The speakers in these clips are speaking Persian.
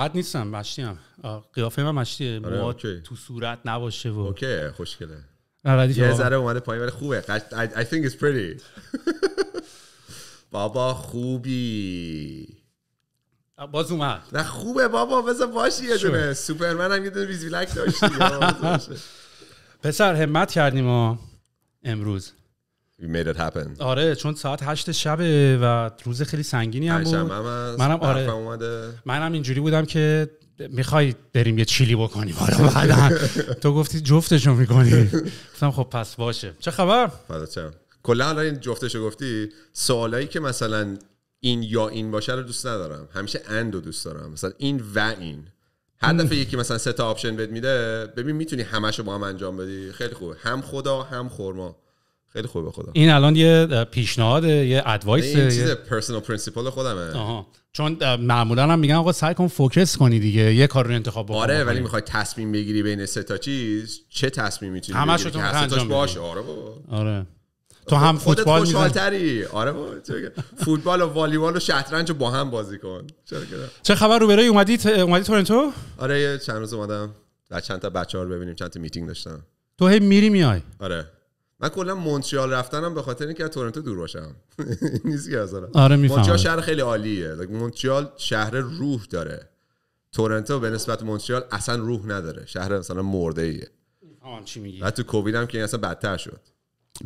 بعد نیستم مشتی هم قیافه من مشتیه آره، تو صورت نباشه و اوکی خوشگله یه ذره اومده پایین ولی خوبه I, think it's pretty بابا خوبی باز اومد نه خوبه بابا بذار باشی یه دونه سوپرمن هم یه دونه لک داشتی پسر همت کردیم ما امروز We made it happen. آره چون ساعت هشت شب و روز خیلی سنگینی هم بود منم آره منم اینجوری بودم که میخوای بریم یه چیلی بکنیم بعدا تو گفتی جفتشو میکنی گفتم خب پس باشه چه خبر کلا حالا این جفتشو گفتی سوالایی که مثلا این یا این باشه رو دوست ندارم همیشه اند دوست دارم مثلا این و این هر دفعه یکی مثلا سه تا آپشن بد میده ببین میتونی همش رو با هم انجام بدی خیلی خوب هم خدا هم خورما خیلی خوبه به خودم این الان یه پیشنهاد یه ادوایس یه چیز پرسونال پرینسیپل خودمه آها چون معمولا هم میگن آقا سعی کن فوکس کنی دیگه یه کار رو انتخاب بکن آره ولی آره. میخوای تصمیم بگیری بین سه تا چیز چه تصمیمی میتونی همش تو انجام باش آره بابا آره تو هم فوتبال میزنی آره فوتبال و والیبال و شطرنج با هم بازی کن چه خبر رو برای اومدی اومدی تورنتو آره چند روز اومدم و چند تا بچه‌ها رو ببینیم چند تا میتینگ داشتم تو هی میری میای آره من کلا مونترال رفتنم به خاطر اینکه از تورنتو دور باشم نیست که اصلا آره شهر خیلی عالیه مونترال شهر روح داره تورنتو به نسبت مونترال اصلا روح نداره شهر مثلا مرده ایه چی میگی و تو کووید هم که اصلا بدتر شد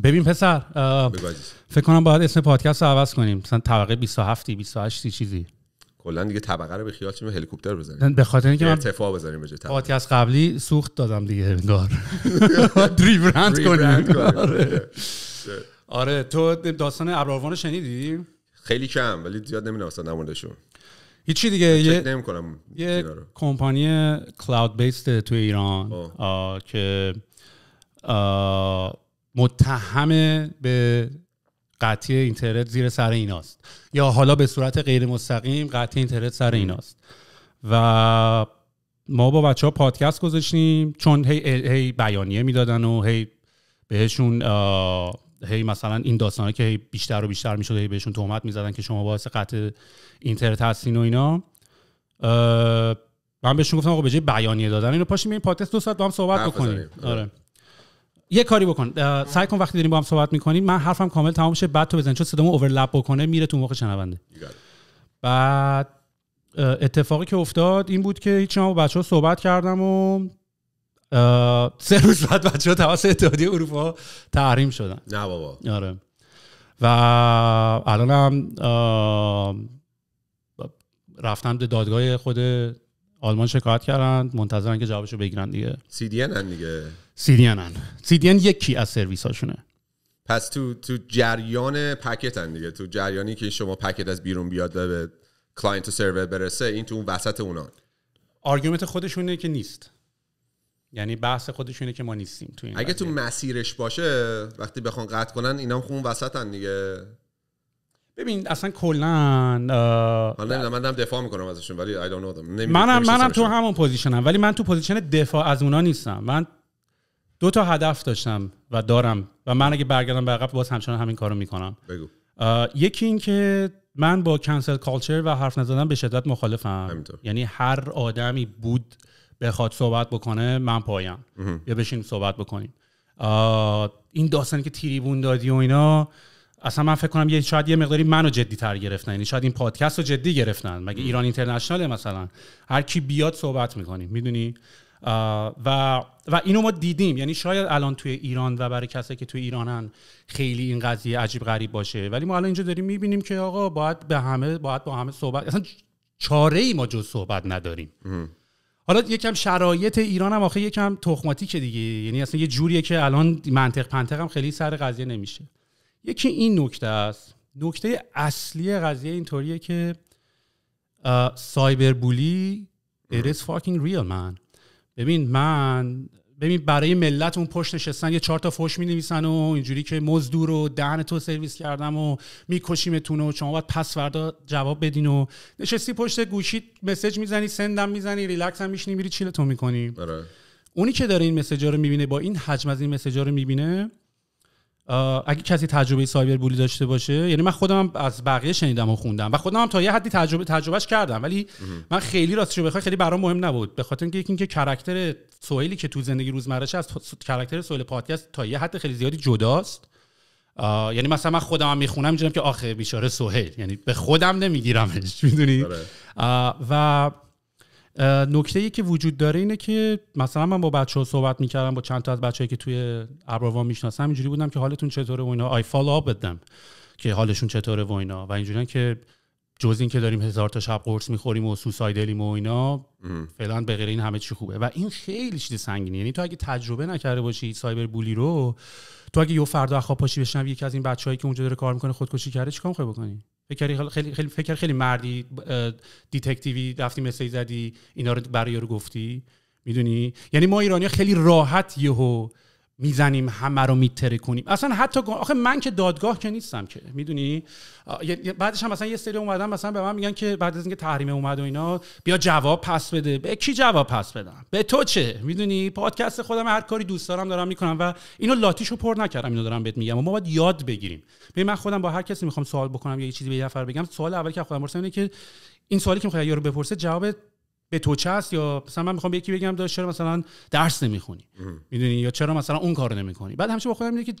ببین پسر فکر کنم باید اسم پادکست رو عوض کنیم مثلا طبقه 27 28 چیزی کلا دیگه طبقه رو به خیال چیم هلیکوپتر بزنیم به خاطر اینکه من ارتفاع بزنیم به از قبلی سوخت دادم دیگه انگار رند کنیم آره. آره. آره تو داستان ابراروان شنیدی خیلی کم ولی زیاد اصلا نموندشون هیچی دیگه یه دیگه یه کمپانی کلاود بیسد تو ایران که متهم به قطعی اینترنت زیر سر ایناست یا حالا به صورت غیر مستقیم قطعی اینترنت سر ایناست و ما با بچه ها پادکست گذاشتیم چون هی, هی بیانیه میدادن و هی بهشون هی مثلا این داستانه که بیشتر و بیشتر میشد هی بهشون تهمت میزدن که شما باعث قطع اینترنت هستین و اینا من بهشون گفتم آقا خب به جای بیانیه دادن اینو پاشیم این پادکست دو ساعت با هم صحبت بکنیم آره, آره. یه کاری بکن سعی کن وقتی داریم با هم صحبت میکنیم من حرفم کامل تمام شه بعد تو بزن چون صدامو اورلپ بکنه میره تو موقع شنونده بعد اتفاقی که افتاد این بود که هیچ با بچه ها صحبت کردم و سه روز بعد بچه ها توسط اتحادیه اروپا تحریم شدن نه بابا آره و الانم رفتم به دادگاه خود آلمان شکایت کردن منتظرن که جوابشو بگیرن دیگه سی دی دیگه CDN هن یکی از سرویس هاشونه پس تو, تو جریان پکت هن دیگه تو جریانی که شما پکت از بیرون بیاد به کلاینت و سرور برسه این تو اون وسط اونان آرگومنت خودشونه که نیست یعنی بحث خودشونه که ما نیستیم تو این اگه تو مسیرش باشه وقتی بخوان قطع کنن اینا خون وسطن دیگه ببین اصلا کلا من دفاع میکنم ازشون ولی آی don't know منم منم تو همون پوزیشنم ولی من تو پوزیشن دفاع از اونا نیستم من دو تا هدف داشتم و دارم و من اگه برگردم به عقب باز همچنان همین کارو میکنم بگو یکی این که من با کنسل کالچر و حرف نزدن به شدت مخالفم یعنی هر آدمی بود بخواد صحبت بکنه من پایم یا بشین صحبت بکنیم این داستانی که تیریبون دادی و اینا اصلا من فکر کنم یه شاید یه مقداری منو جدی تر گرفتن یعنی شاید این پادکست رو جدی گرفتن مگه ایران اینترنشناله مثلا هر کی بیاد صحبت میکنیم میدونی و و اینو ما دیدیم یعنی شاید الان توی ایران و برای کسایی که توی ایرانن خیلی این قضیه عجیب غریب باشه ولی ما الان اینجا داریم میبینیم که آقا باید به همه باید با همه صحبت اصلا چاره ای ما جز صحبت نداریم ام. حالا یکم شرایط ایران هم آخه یکم که دیگه یعنی اصلا یه جوریه که الان منطق پنطق هم خیلی سر قضیه نمیشه یکی این نکته است نکته اصلی قضیه اینطوریه که سایبر بولی it is ببین من ببین برای ملت اون پشت نشستن یه چهار تا فوش می نویسن و اینجوری که مزدور و دهن تو سرویس کردم و میکشیمتون و شما باید پس فردا جواب بدین و نشستی پشت گوشی مسج میزنی سندم میزنی ریلکس هم میشینی میری چیلتون میکنی آره. اونی که داره این مسیجا رو میبینه با این حجم از این مسیجا رو میبینه اگه کسی تجربه سایبر بولی داشته باشه یعنی من خودم از بقیه شنیدم و خوندم و خودم هم تا یه حدی تجربه تجربهش کردم ولی من خیلی راستش بخوای خیلی برام مهم نبود به خاطر اینکه اینکه کاراکتر سوهیلی که تو زندگی روزمرهش از کاراکتر سوهیل پادکست تا یه حد خیلی زیادی جداست یعنی مثلا من خودم هم میخونم میدونم که آخه بیچاره سوهیل یعنی به خودم نمیگیرمش میدونی آره. و نکته ای که وجود داره اینه که مثلا من با بچه ها صحبت میکردم با چند تا از بچه‌ای که توی ابراوان میشناسم اینجوری بودم که حالتون چطوره و اینا آی آب بدم که حالشون چطوره و اینا و اینجوری که جز این که داریم هزار تا شب قرص میخوریم و سوسایدلیم و اینا فعلا به غیر این همه چی خوبه و این خیلی چیز سنگینه یعنی تو اگه تجربه نکرده باشی سایبر بولی رو تو اگه یه فردا خواب پاشی بشنوی یکی از این بچه‌هایی که اونجا داره کار میکنه خودکشی کرده چیکار میخوای بکنی فکر خیلی خیلی فکر خیلی مردی دیتکتیوی رفتی مسیج زدی اینا رو برای رو گفتی میدونی یعنی ما ایرانی خیلی راحت یهو میزنیم همه رو میتره کنیم اصلا حتی آخه من که دادگاه که نیستم که میدونی بعدش هم مثلا یه سری اومدن مثلا به من میگن که بعد از اینکه تحریم اومد و اینا بیا جواب پس بده به کی جواب پس بدم به تو چه میدونی پادکست خودم هر کاری دوست دارم دارم میکنم و اینو لاتیشو پر نکردم اینو دارم بهت میگم و ما باید یاد بگیریم به من خودم با هر کسی میخوام سوال بکنم یا یه چیزی به یه نفر بگم سوال اولی که خودم اینه که این سوالی که میخوای یارو بپرسه جواب به تو چست یا مثلا من میخوام یکی بگم داشت چرا مثلا درس نمیخونی میدونی یا چرا مثلا اون کارو نمیکنی بعد همیشه با خودم که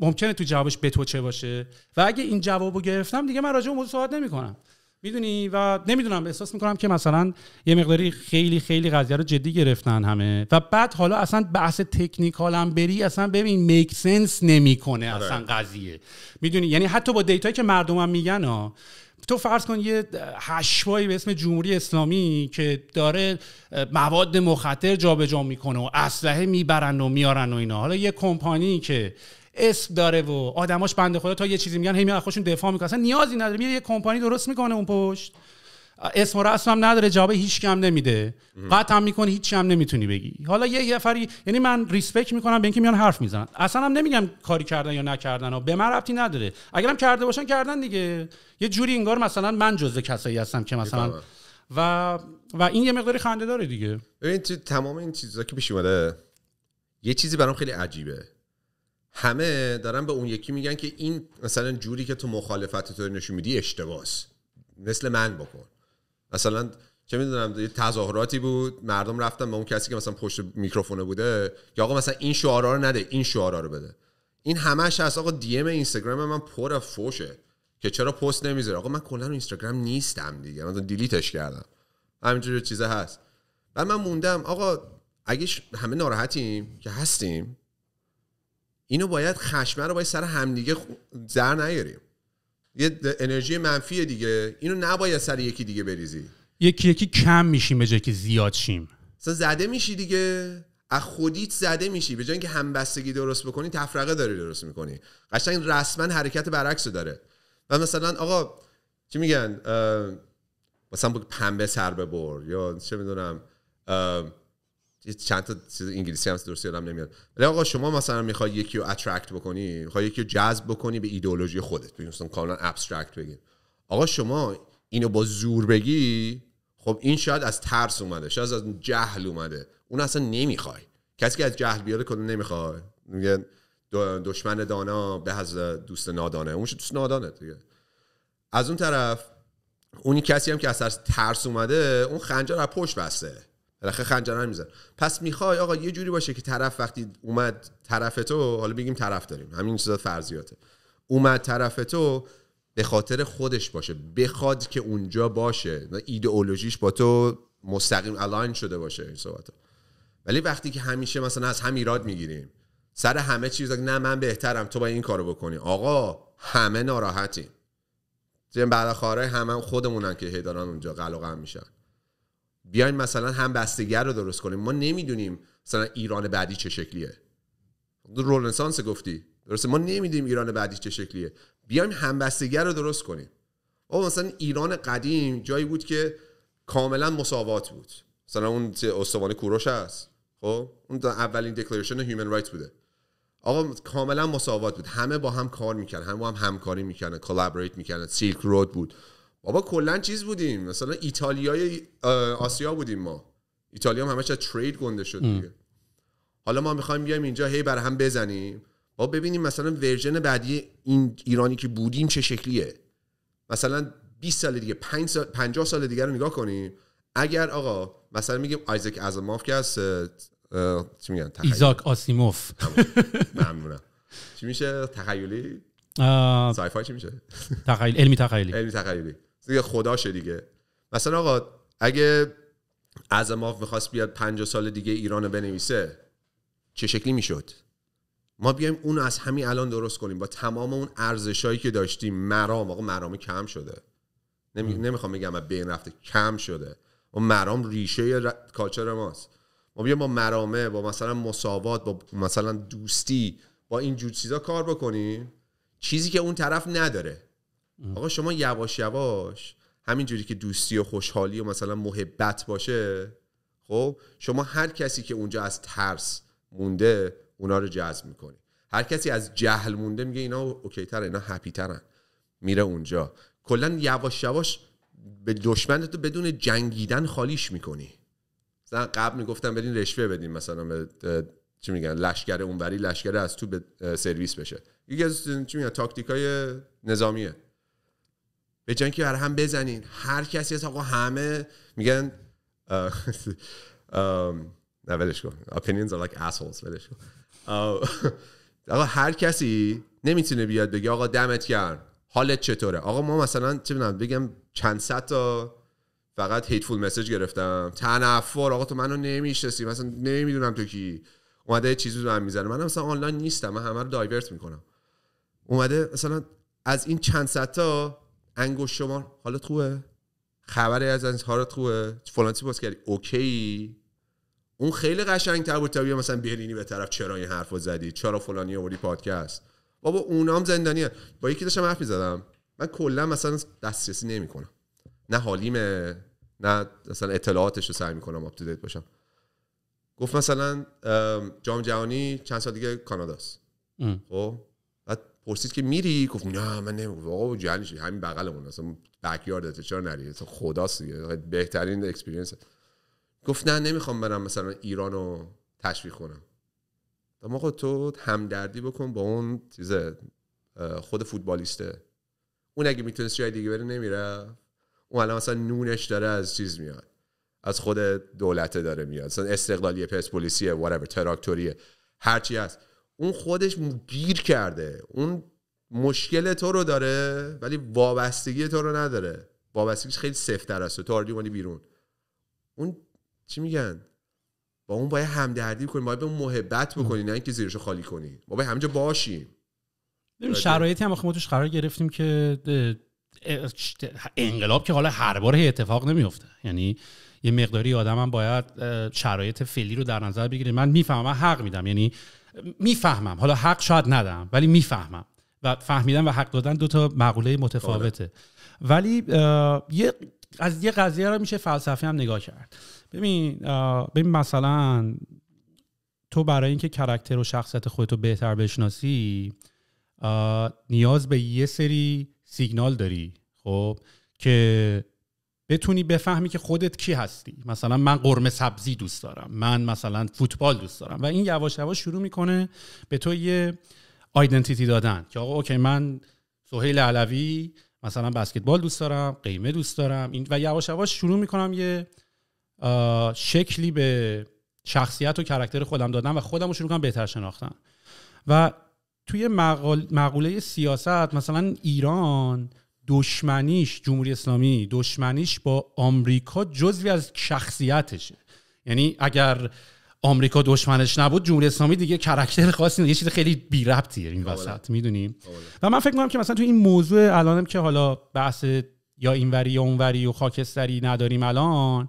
ممکنه تو جوابش به تو چه باشه و اگه این جوابو گرفتم دیگه من راجع به موضوع صحبت نمیکنم میدونی و نمیدونم احساس میکنم که مثلا یه مقداری خیلی خیلی قضیه رو جدی گرفتن همه و بعد حالا اصلا بحث تکنیکال هم بری اصلا ببین میک سنس نمیکنه اصلا قضیه میدونی یعنی حتی با دیتایی که مردمم میگن ها تو فرض کن یه هشوایی به اسم جمهوری اسلامی که داره مواد مخدر جابجا میکنه و اسلحه میبرن و میارن و اینا حالا یه کمپانی که اسم داره و آدماش بنده خدا تا یه چیزی میگن هی میاد خودشون دفاع میکنن اصلا نیازی نداره میره یه کمپانی درست میکنه اون پشت اسم و رسم هم نداره جواب هیچ کم نمیده قطع میکنه هیچ هم نمیتونی بگی حالا یه نفری یعنی من ریسپکت میکنم به اینکه میان حرف میزنن اصلا هم نمیگم کاری کردن یا نکردن و به من ربطی نداره اگرم کرده باشن کردن دیگه یه جوری انگار مثلا من جزء کسایی هستم که مثلا و و این یه مقداری خنده داره دیگه ببین تمام این چیزا که پیش اومده یه چیزی برام خیلی عجیبه همه دارن به اون یکی میگن که این مثلا جوری که تو مخالفت تو نشون میدی اشتباهه مثل من بکن مثلا چه میدونم یه تظاهراتی بود مردم رفتن به اون کسی که مثلا پشت میکروفونه بوده یا آقا مثلا این شعارا رو نده این شعارا رو بده این همش هست آقا دی ام اینستاگرام من پر فوشه که چرا پست نمیذاره آقا من کلا اینستاگرام نیستم دیگه من دیلیتش کردم همینجوری چیزه هست و من موندم آقا اگه همه ناراحتیم که هستیم اینو باید خشمه رو باید سر همدیگه زر نیاریم یه انرژی منفی دیگه اینو نباید سر یکی دیگه بریزی یکی یکی کم میشیم به جای که زیاد شیم زده میشی دیگه از خودیت زده میشی به جای اینکه همبستگی درست بکنی تفرقه داری درست میکنی قشنگ رسما حرکت برعکس داره و مثلا آقا چی میگن مثلا پنبه سر ببر یا چه میدونم چند تا چیز انگلیسی هم درست یادم نمیاد ولی آقا شما مثلا میخوای یکی رو اترکت بکنی میخوای یکی رو جذب بکنی به ایدئولوژی خودت بگیم مثلا کاملا ابسترکت بگیم آقا شما اینو با زور بگی خب این شاید از ترس اومده شاید از جهل اومده اون اصلا نمیخوای کسی که از جهل بیاد کنه نمیخواد میگه دشمن دانا به از دوست نادانه اون دوست نادانه دیگه از اون طرف اونی کسی هم که از ترس اومده اون خنجر از پشت بسته بالاخره خنجر میزن پس میخوای آقا یه جوری باشه که طرف وقتی اومد طرف تو حالا بگیم طرف داریم همین چیزا فرضیاته اومد طرف تو به خاطر خودش باشه بخواد که اونجا باشه ایدئولوژیش با تو مستقیم الاین شده باشه این صحبت ولی وقتی که همیشه مثلا از هم ایراد میگیریم سر همه چیز نه من بهترم تو با این کارو بکنی آقا همه ناراحتیم بعد خاره همه خودمونن که هیدانان اونجا قلقم میشن بیایم مثلا هم بستگر رو درست کنیم ما نمیدونیم مثلا ایران بعدی چه شکلیه رولنسانس گفتی درسته ما نمیدونیم ایران بعدی چه شکلیه بیایم همبستگر رو درست کنیم او مثلا ایران قدیم جایی بود که کاملا مساوات بود مثلا اون استوانه کوروش هست خب اون اولین دکلریشن هیومن رایت بوده آقا کاملا مساوات بود همه با هم کار میکردن همه با هم همکاری میکردن کلابریت میکردن سیلک رود بود بابا کلا چیز بودیم مثلا ایتالیای آسیا بودیم ما ایتالیا هم همش از ترید گنده شد دیگه حالا ما میخوایم بیایم اینجا هی بر هم بزنیم بابا ببینیم مثلا ورژن بعدی این ایرانی که بودیم چه شکلیه مثلا 20 سال دیگه 5 سال 50 سال دیگه رو نگاه کنیم اگر آقا مثلا میگیم آیزک ازماف که از چی میگن ایزاک آسیموف ممنونم چی میشه تخیلی سایفای چی میشه تخیل علمی تخیلی علمی تخیلی دیگه خداشه دیگه مثلا آقا اگه ما میخواست بیاد 50 سال دیگه ایران رو بنویسه چه شکلی میشد ما بیایم اون از همین الان درست کنیم با تمام اون ارزشایی که داشتیم مرام آقا مرام کم شده نمی... نمیخوام بگم بین رفته کم شده و مرام ریشه ر... کالچر ماست ما بیایم با مرامه با مثلا مساوات با مثلا دوستی با این جور چیزا کار بکنیم چیزی که اون طرف نداره آقا شما یواش یواش همینجوری که دوستی و خوشحالی و مثلا محبت باشه خب شما هر کسی که اونجا از ترس مونده اونا رو جذب میکنی هر کسی از جهل مونده میگه اینا اوکی تر اینا هپی ترن میره اونجا کلا یواش یواش به دشمنت بدون جنگیدن خالیش میکنی مثلا قبل میگفتم بدین رشوه بدین مثلا به چی میگن لشکر اونوری لشکر از تو به سرویس بشه یکی از چی میگن تاکتیکای نظامیه به جای که برای هم بزنین هر کسی از آقا همه میگن نه ولش کن opinions are like assholes ولش کن آقا هر کسی نمیتونه بیاد بگه آقا دمت کرد حالت چطوره آقا ما مثلا چه بگم چند صد تا فقط هیتفول مسج گرفتم تنفر آقا تو منو نمیشناسی مثلا نمیدونم تو کی اومده چیزی رو هم میزنه من مثلا آنلاین نیستم من همه رو دایورت میکنم اومده مثلا از این چند صد تا انگوش شما حالت خوبه خبری از ها حالت خوبه فلان چی کردی اوکی اون خیلی تر بود طبی مثلا بیرینی به طرف چرا این رو زدی چرا فلانی آوردی پادکست بابا اونام هست با یکی داشتم حرف میزدم من کلا مثلا دسترسی کنم نه حالیمه نه مثلا اطلاعاتش رو سعی میکنم آپ باشم گفت مثلا جام جهانی چند سال دیگه کاناداست خب پرسید که میری گفت نه من واقعا جنش همین بغلمون اصلا بکیاردت چرا نری اصلا خداست دیگه بهترین اکسپریانس گفت نه نمیخوام برم مثلا ایرانو تشویق کنم ما تو همدردی بکن با اون چیز خود فوتبالیسته اون اگه میتونست جای دیگه بره نمیره اون الان مثلا نونش داره از چیز میاد از خود دولته داره میاد مثلا استقلالی پرسپولیسیه whatever تراکتوریه هرچی هست اون خودش گیر کرده اون مشکل تو رو داره ولی وابستگی تو رو نداره وابستگیش خیلی سفتر است تو آردی بیرون اون چی میگن با اون باید همدردی کنیم باید به اون محبت بکنی نه اینکه زیرش خالی کنی ما باید همینجا باشیم شرایطی هم ما توش قرار گرفتیم که انقلاب که حالا هر بار اتفاق نمیفته یعنی یه مقداری آدم هم باید شرایط فعلی رو در نظر بگیره من میفهمم حق میدم یعنی میفهمم حالا حق شاید ندم ولی میفهمم و فهمیدن و حق دادن دو تا مقوله متفاوته آره. ولی یه از یه قضیه رو میشه فلسفی هم نگاه کرد ببین ببین مثلا تو برای اینکه کرکتر و شخصیت خودت رو بهتر بشناسی نیاز به یه سری سیگنال داری خب که بتونی بفهمی که خودت کی هستی مثلا من قرمه سبزی دوست دارم من مثلا فوتبال دوست دارم و این یواش یواش شروع میکنه به تو یه آیدنتیتی دادن که آقا اوکی من سهیل علوی مثلا بسکتبال دوست دارم قیمه دوست دارم و یواش یواش شروع میکنم یه شکلی به شخصیت و کرکتر خودم دادن و خودم رو شروع کنم بهتر شناختن و توی مقال... مقوله سیاست مثلا ایران دشمنیش جمهوری اسلامی دشمنیش با آمریکا جزوی از شخصیتشه یعنی اگر آمریکا دشمنش نبود جمهوری اسلامی دیگه کرکتر خاصی یه چیز خیلی بی ربطیه این وسط میدونیم و من فکر میکنم که مثلا تو این موضوع الانم که حالا بحث یا اینوری یا اونوری و خاکستری نداریم الان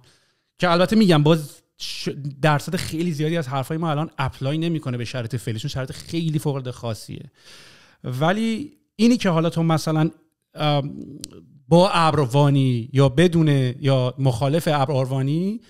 که البته میگم باز درصد خیلی زیادی از حرفای ما الان اپلای نمیکنه به شرط فعلیشون شرط خیلی فوق خاصیه ولی اینی که حالا تو مثلا با ابروانی یا بدون یا مخالف ابروانی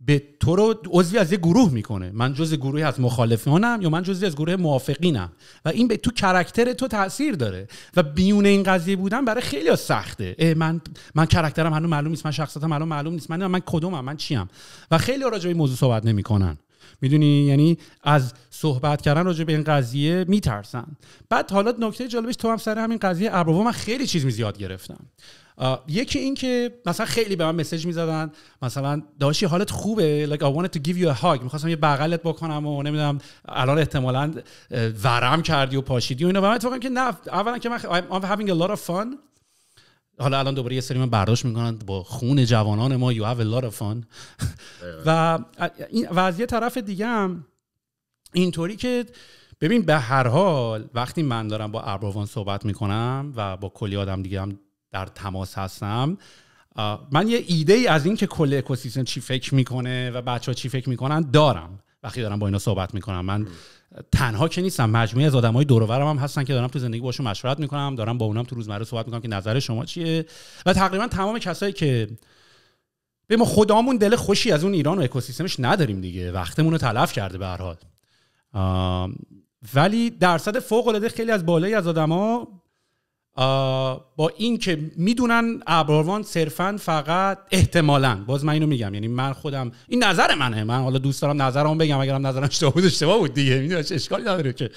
به تو رو عضوی از یه گروه میکنه من جز گروهی از مخالفانم یا من جزی از گروه موافقینم و این به تو کرکتر تو تاثیر داره و بیون این قضیه بودن برای خیلی سخته من من کرکترم هنوز معلوم نیست من شخصیتم الان معلوم نیست من من کدومم من چیم و خیلی راجع موضوع صحبت نمیکنن میدونی یعنی از صحبت کردن راجع به این قضیه میترسن بعد حالا نکته جالبش تو هم سر همین قضیه ابرو من خیلی چیز زیاد گرفتم یکی این که مثلا خیلی به من مسج میزدن مثلا داشتی حالت خوبه like I wanted to give you a hug میخواستم یه بغلت بکنم و نمیدونم الان احتمالا ورم کردی و پاشیدی و اینا و من که نه اولا که من I'm having a lot of fun حالا الان دوباره یه سری من برداشت میکنن با خون جوانان ما یو lot لار فان و و از یه طرف دیگه هم اینطوری که ببین به هر حال وقتی من دارم با ابروان صحبت میکنم و با کلی آدم دیگه هم در تماس هستم من یه ایده ای از این که کل اکوسیستم چی فکر میکنه و بچه ها چی فکر میکنن دارم وقتی دارم با اینا صحبت میکنم من تنها که نیستم مجموعه از آدمای دور و هم هستن که دارم تو زندگی باشون مشورت میکنم دارم با اونم تو روزمره صحبت میکنم که نظر شما چیه و تقریبا تمام کسایی که به ما خدامون دل خوشی از اون ایران و اکوسیستمش نداریم دیگه وقتمون رو تلف کرده به هر حال ولی درصد فوق العاده خیلی از بالایی از آدما با این که میدونن ابراروان صرفا فقط احتمالا باز من اینو میگم یعنی من خودم این نظر منه من حالا دوست دارم نظرم بگم اگرم نظرم اشتباه بود اشتباه بود دیگه میدونش اشکالی نداره که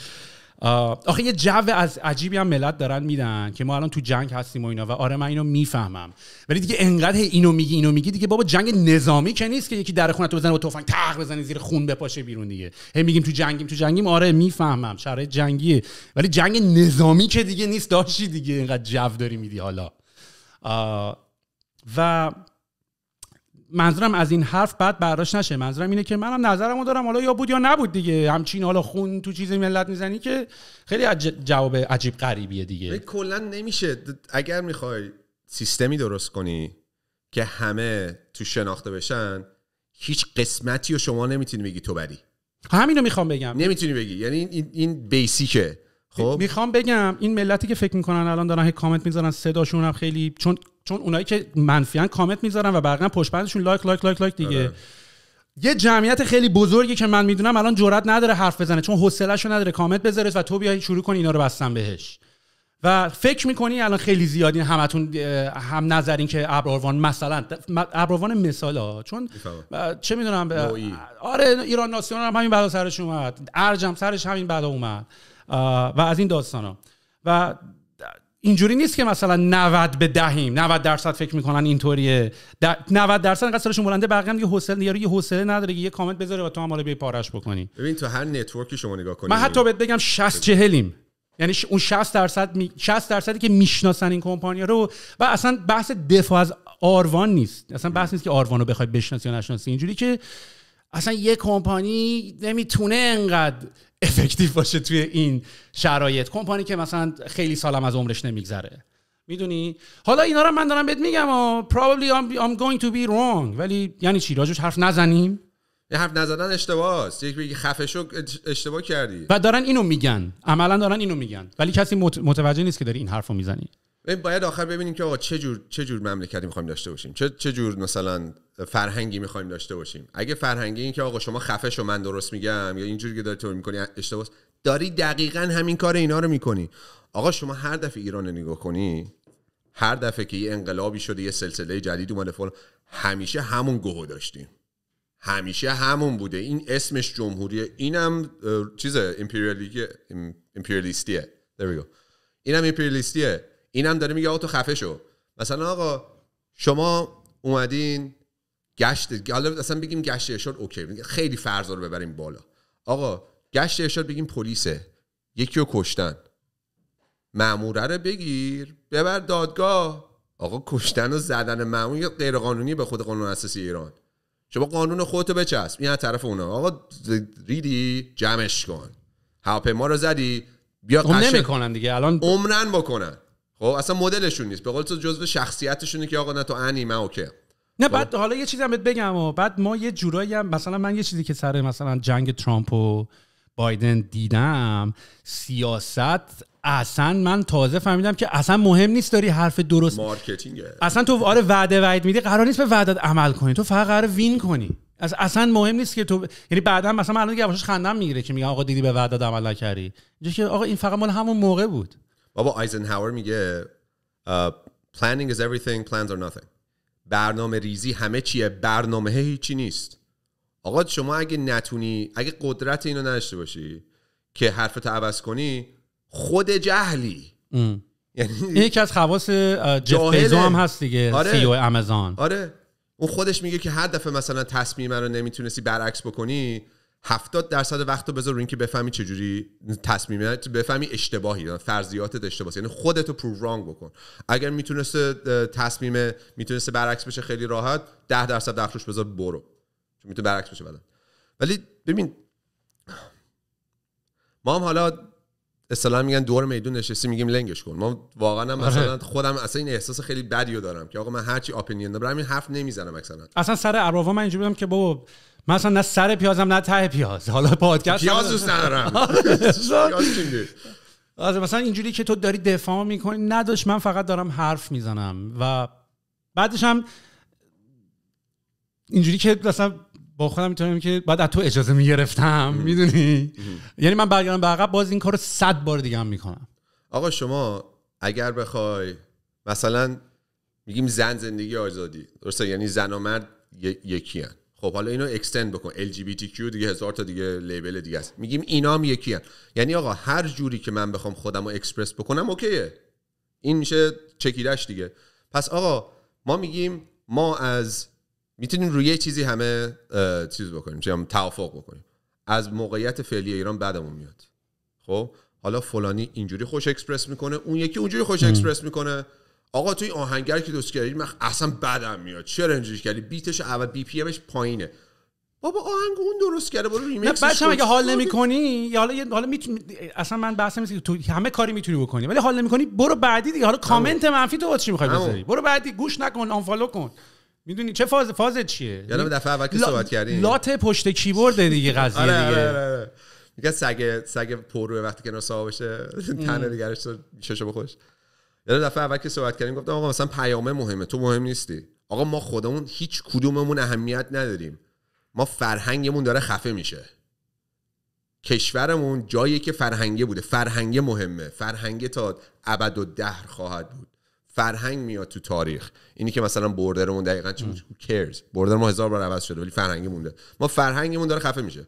آخه یه جو از عجیبی هم ملت دارن میدن که ما الان تو جنگ هستیم و اینا و آره من اینو میفهمم ولی دیگه انقدر اینو میگی اینو میگی دیگه بابا جنگ نظامی که نیست که یکی در خونه تو بزنه با تفنگ تق بزنه زیر خون بپاشه بیرون دیگه هی میگیم تو جنگیم تو جنگیم آره میفهمم شرایط جنگیه ولی جنگ نظامی که دیگه نیست داشتی دیگه اینقدر جو داری میدی حالا و منظورم از این حرف بعد برداشت نشه منظورم اینه که منم نظرمو دارم حالا یا بود یا نبود دیگه همچین حالا خون تو چیزی ملت میزنی که خیلی جواب عجیب غریبیه دیگه کلا نمیشه اگر میخوای سیستمی درست کنی که همه تو شناخته بشن هیچ قسمتی و شما نمیتونی بگی تو بری همینو میخوام بگم نمیتونی بگی یعنی این, این بیسیکه خب میخوام بگم این ملتی که فکر میکنن الان دارن هی کامنت میذارن صداشون هم خیلی چون چون اونایی که منفیان کامنت میذارن و بقیه پشت لایک لایک لایک لایک دیگه آره. یه جمعیت خیلی بزرگی که من میدونم الان جرئت نداره حرف بزنه چون رو نداره کامنت بذاره و تو بیای شروع کن اینا رو بستن بهش و فکر میکنی الان خیلی زیادین همتون هم نظرین که ابراروان مثلا ابراروان مثالا چون چه میدونم آره ایران ناسیون هم همین بلا سرش اومد ارجم سرش همین بعد اومد و از این داستانا و اینجوری نیست که مثلا 90 به دهیم 90 درصد فکر میکنن اینطوریه 90 درصد انقدر سرشون بلنده بقیه هم یه حوصله یه حوصله نداره یه کامنت بذاره و تو هم حالا بی پارش بکنی ببین تو هر نتورکی شما نگاه کنی من حتی بهت بگم 60 چهلیم یعنی اون 60 درصد 60 درصدی که میشناسن این کمپانی رو و اصلا بحث دفاع از آروان نیست اصلا بحث نیست که آروان رو بخوای بشناسی یا نشناسی اینجوری که اصلا یه کمپانی نمیتونه انقدر افکتیو باشه توی این شرایط کمپانی که مثلا خیلی سالم از عمرش نمیگذره میدونی حالا اینا رو من دارم بهت میگم و probably I'm, I'm going to be wrong ولی یعنی چی راجوش حرف نزنیم یه حرف نزدن اشتباه است یک خفشو اشتباه کردی و دارن اینو میگن عملا دارن اینو میگن ولی کسی متوجه نیست که داری این حرفو میزنی باید آخر ببینیم که آقا چه جور چه جور مملکتی میخوایم داشته باشیم چه چه جور مثلا فرهنگی میخوایم داشته باشیم اگه فرهنگی این که آقا شما خفه شو من درست میگم یا اینجوری که داری تو میکنی اشتباس داری دقیقا همین کار اینا رو میکنی آقا شما هر دفعه ایران نگاه کنی هر دفعه که یه انقلابی شده یه سلسله جدید اومده فلان همیشه همون گوه داشتیم همیشه همون بوده این اسمش جمهوری اینم چیزه امپریالیستیه امپریالیستیه اینم داره میگه آقا تو خفه شو مثلا آقا شما اومدین گشت حالا اصلا بگیم گشت ارشاد اوکی خیلی فرض رو ببریم بالا آقا گشت ارشاد بگیم پلیسه یکی رو کشتن معموره رو بگیر ببر دادگاه آقا کشتن و زدن معمول یا غیر قانونی به خود قانون اساسی ایران شما قانون خودتو بچسب این از طرف اونا آقا ریدی جمعش کن ما رو زدی بیا خب قشن... نمیکنن دیگه الان عمرن بکنن خب اصلا مدلشون نیست به قول تو جزء شخصیتشونه که آقا نه تو انیمه اوکی نه خب. بعد حالا یه چیزی بهت بگم و بعد ما یه جورایی هم مثلا من یه چیزی که سر مثلا جنگ ترامپ و بایدن دیدم سیاست اصلا من تازه فهمیدم که اصلا مهم نیست داری حرف درست مارکتینگه اصلا تو آره وعده وعید میدی قرار نیست به وعدت عمل کنی تو فقط قرار وین کنی از اصلا مهم نیست که تو یعنی بعدا مثلا الان دیگه خندم میگیره که میگه آقا دیدی به وعده عمل نکردی اینجا که آقا این فقط مال همون موقع بود بابا آیزنهاور میگه planning از everything plans nothing برنامه ریزی همه چیه برنامه هیچی نیست آقا شما اگه نتونی اگه قدرت اینو نداشته باشی که حرفت عوض کنی خود جهلی یعنی یکی از خواص جف هم هست دیگه آره. سی او آره اون خودش میگه که هر دفعه مثلا تصمیم رو نمیتونستی برعکس بکنی 70 درصد وقت رو بذار روی اینکه بفهمی چجوری تصمیم بفهمی اشتباهی یا یعنی فرضیاتت اشتباهه یعنی خودتو پروو رانگ بکن اگر میتونست تصمیم میتونست برعکس بشه خیلی راحت 10 درصد در بذار برو چون میتونه برعکس بشه بدن ولی ببین ما هم حالا اصلا میگن دور میدون نشستی میگیم لنگش کن ما واقعا هم آره. مثلا خودم اصلا این احساس خیلی بدیو دارم که آقا من هرچی اپینین دارم این حرف نمیزنم اصلا اصلا سر اربابا من اینجوری بودم که بابا من اصلا نه سر پیازم نه ته پیاز حالا پادکست پیاز دوست ندارم آره، پیاز آره، مثلا اینجوری که تو داری دفاع میکنی نداشت من فقط دارم حرف میزنم و بعدش هم اینجوری که مثلا با خودم میتونم که بعد از تو اجازه میگرفتم میدونی یعنی من برگردم به عقب باز این کار رو صد بار دیگه هم میکنم آقا شما اگر بخوای مثلا میگیم زن زندگی آزادی درسته یعنی زن و مرد یکی هن. خب حالا اینو اکستند بکن LGBTQ دیگه هزار تا دیگه لیبل دیگه است میگیم اینا هم یکی هست یعنی آقا هر جوری که من بخوام خودم رو اکسپرس بکنم اوکیه این میشه چکیدش دیگه پس آقا ما میگیم ما از میتونیم روی چیزی همه چیز بکنیم چه هم توافق بکنیم از موقعیت فعلی ایران بدمون میاد خب حالا فلانی اینجوری خوش اکسپرس میکنه اون یکی اونجوری خوش اکسپرس میکنه آقا توی آهنگر که دوست کردی من اصلا بدم میاد چرا رنجش کردی بیتش اول بی پی امش پایینه بابا آهنگ اون درست کرده برو ریمیکس نه بچه‌م اگه حال نمی‌کنی حالا حالا میتونی اصلا من بحثم نیست تو همه کاری میتونی بکنی ولی حال نمی‌کنی برو بعدی دیگه حالا کامنت منفی تو چی می‌خوای بذاری برو بعدی گوش نکن آنفالو کن میدونی چه فاز فازت چیه یادم یعنی دفعه اول که صحبت کردی لات پشت کیبورد دیگه قضیه آره، دیگه آره، آره، میگه سگ سگ پرو وقتی که نصاب بشه تنه دیگرش ششو بخوش یه دفعه اول که صحبت کردیم گفتم آقا مثلا پیامه مهمه تو مهم نیستی آقا ما خودمون هیچ کدوممون اهمیت نداریم ما فرهنگمون داره خفه میشه کشورمون جایی که فرهنگه بوده فرهنگ مهمه فرهنگ تا ابد و دهر خواهد بود فرهنگ میاد تو تاریخ اینی که مثلا بردرمون دقیقا چی بود کرز بردر ما هزار بار عوض شده ولی فرهنگی مونده ما فرهنگمون داره خفه میشه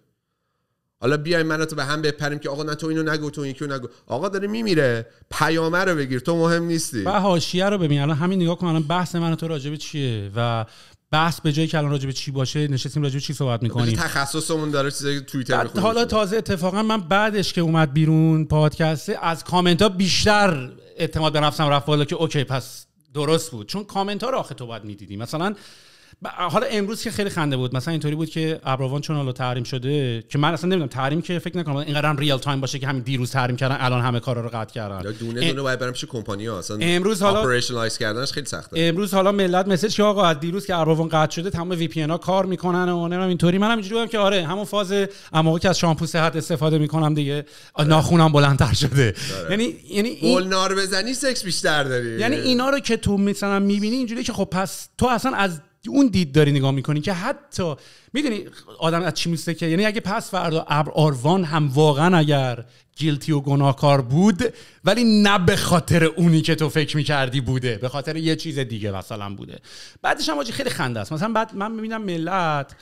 حالا بیای من تو به هم بپریم که آقا نه تو اینو نگو تو یکی نگو آقا داره میمیره پیامه رو بگیر تو مهم نیستی و حاشیه رو ببین الان همین نگاه کن الان بحث من تو راجبه چیه و بحث به جایی که الان راجبه چی باشه نشستیم راجبه چی صحبت میکنیم تخصصمون داره چیزای توییتر حالا تازه اتفاقا من بعدش که اومد بیرون پادکست از کامنت ها بیشتر اعتماد به نفسم رفت که اوکی پس درست بود چون کامنت ها رو آخه تو مثلا حالا امروز که خیلی خنده بود مثلا اینطوری بود که ابراوان چون حالا تحریم شده که من اصلا نمیدونم تحریم که فکر نکنم اینقدر هم ریال تایم باشه که همین دیروز تحریم کردن الان همه کارا رو قطع کردن دونه دونه دونه باید برم پیش کمپانی ها اصلا امروز حالا اپریشنالایز کردنش خیلی سخته امروز حالا ملت مسج که آقا از دیروز که ابراوان قطع شده تمام وی پی ها کار میکنن و نمیدونم اینطوری منم اینجوری بودم که آره همون فاز اما که از شامپو صحت استفاده میکنم دیگه آره. ناخونم بلندتر شده آره. یعنی یعنی این... نار بزنی سکس بیشتر داری یعنی اینا رو که تو مثلا میبینی اینجوری که خب پس تو اصلا از اون دید داری نگاه میکنی که حتی میدونی آدم از چی میسته که یعنی اگه پس فردا ابر آروان هم واقعا اگر گیلتی و گناهکار بود ولی نه به خاطر اونی که تو فکر میکردی بوده به خاطر یه چیز دیگه مثلا بوده بعدش هم خیلی خنده است مثلا بعد من میبینم ملت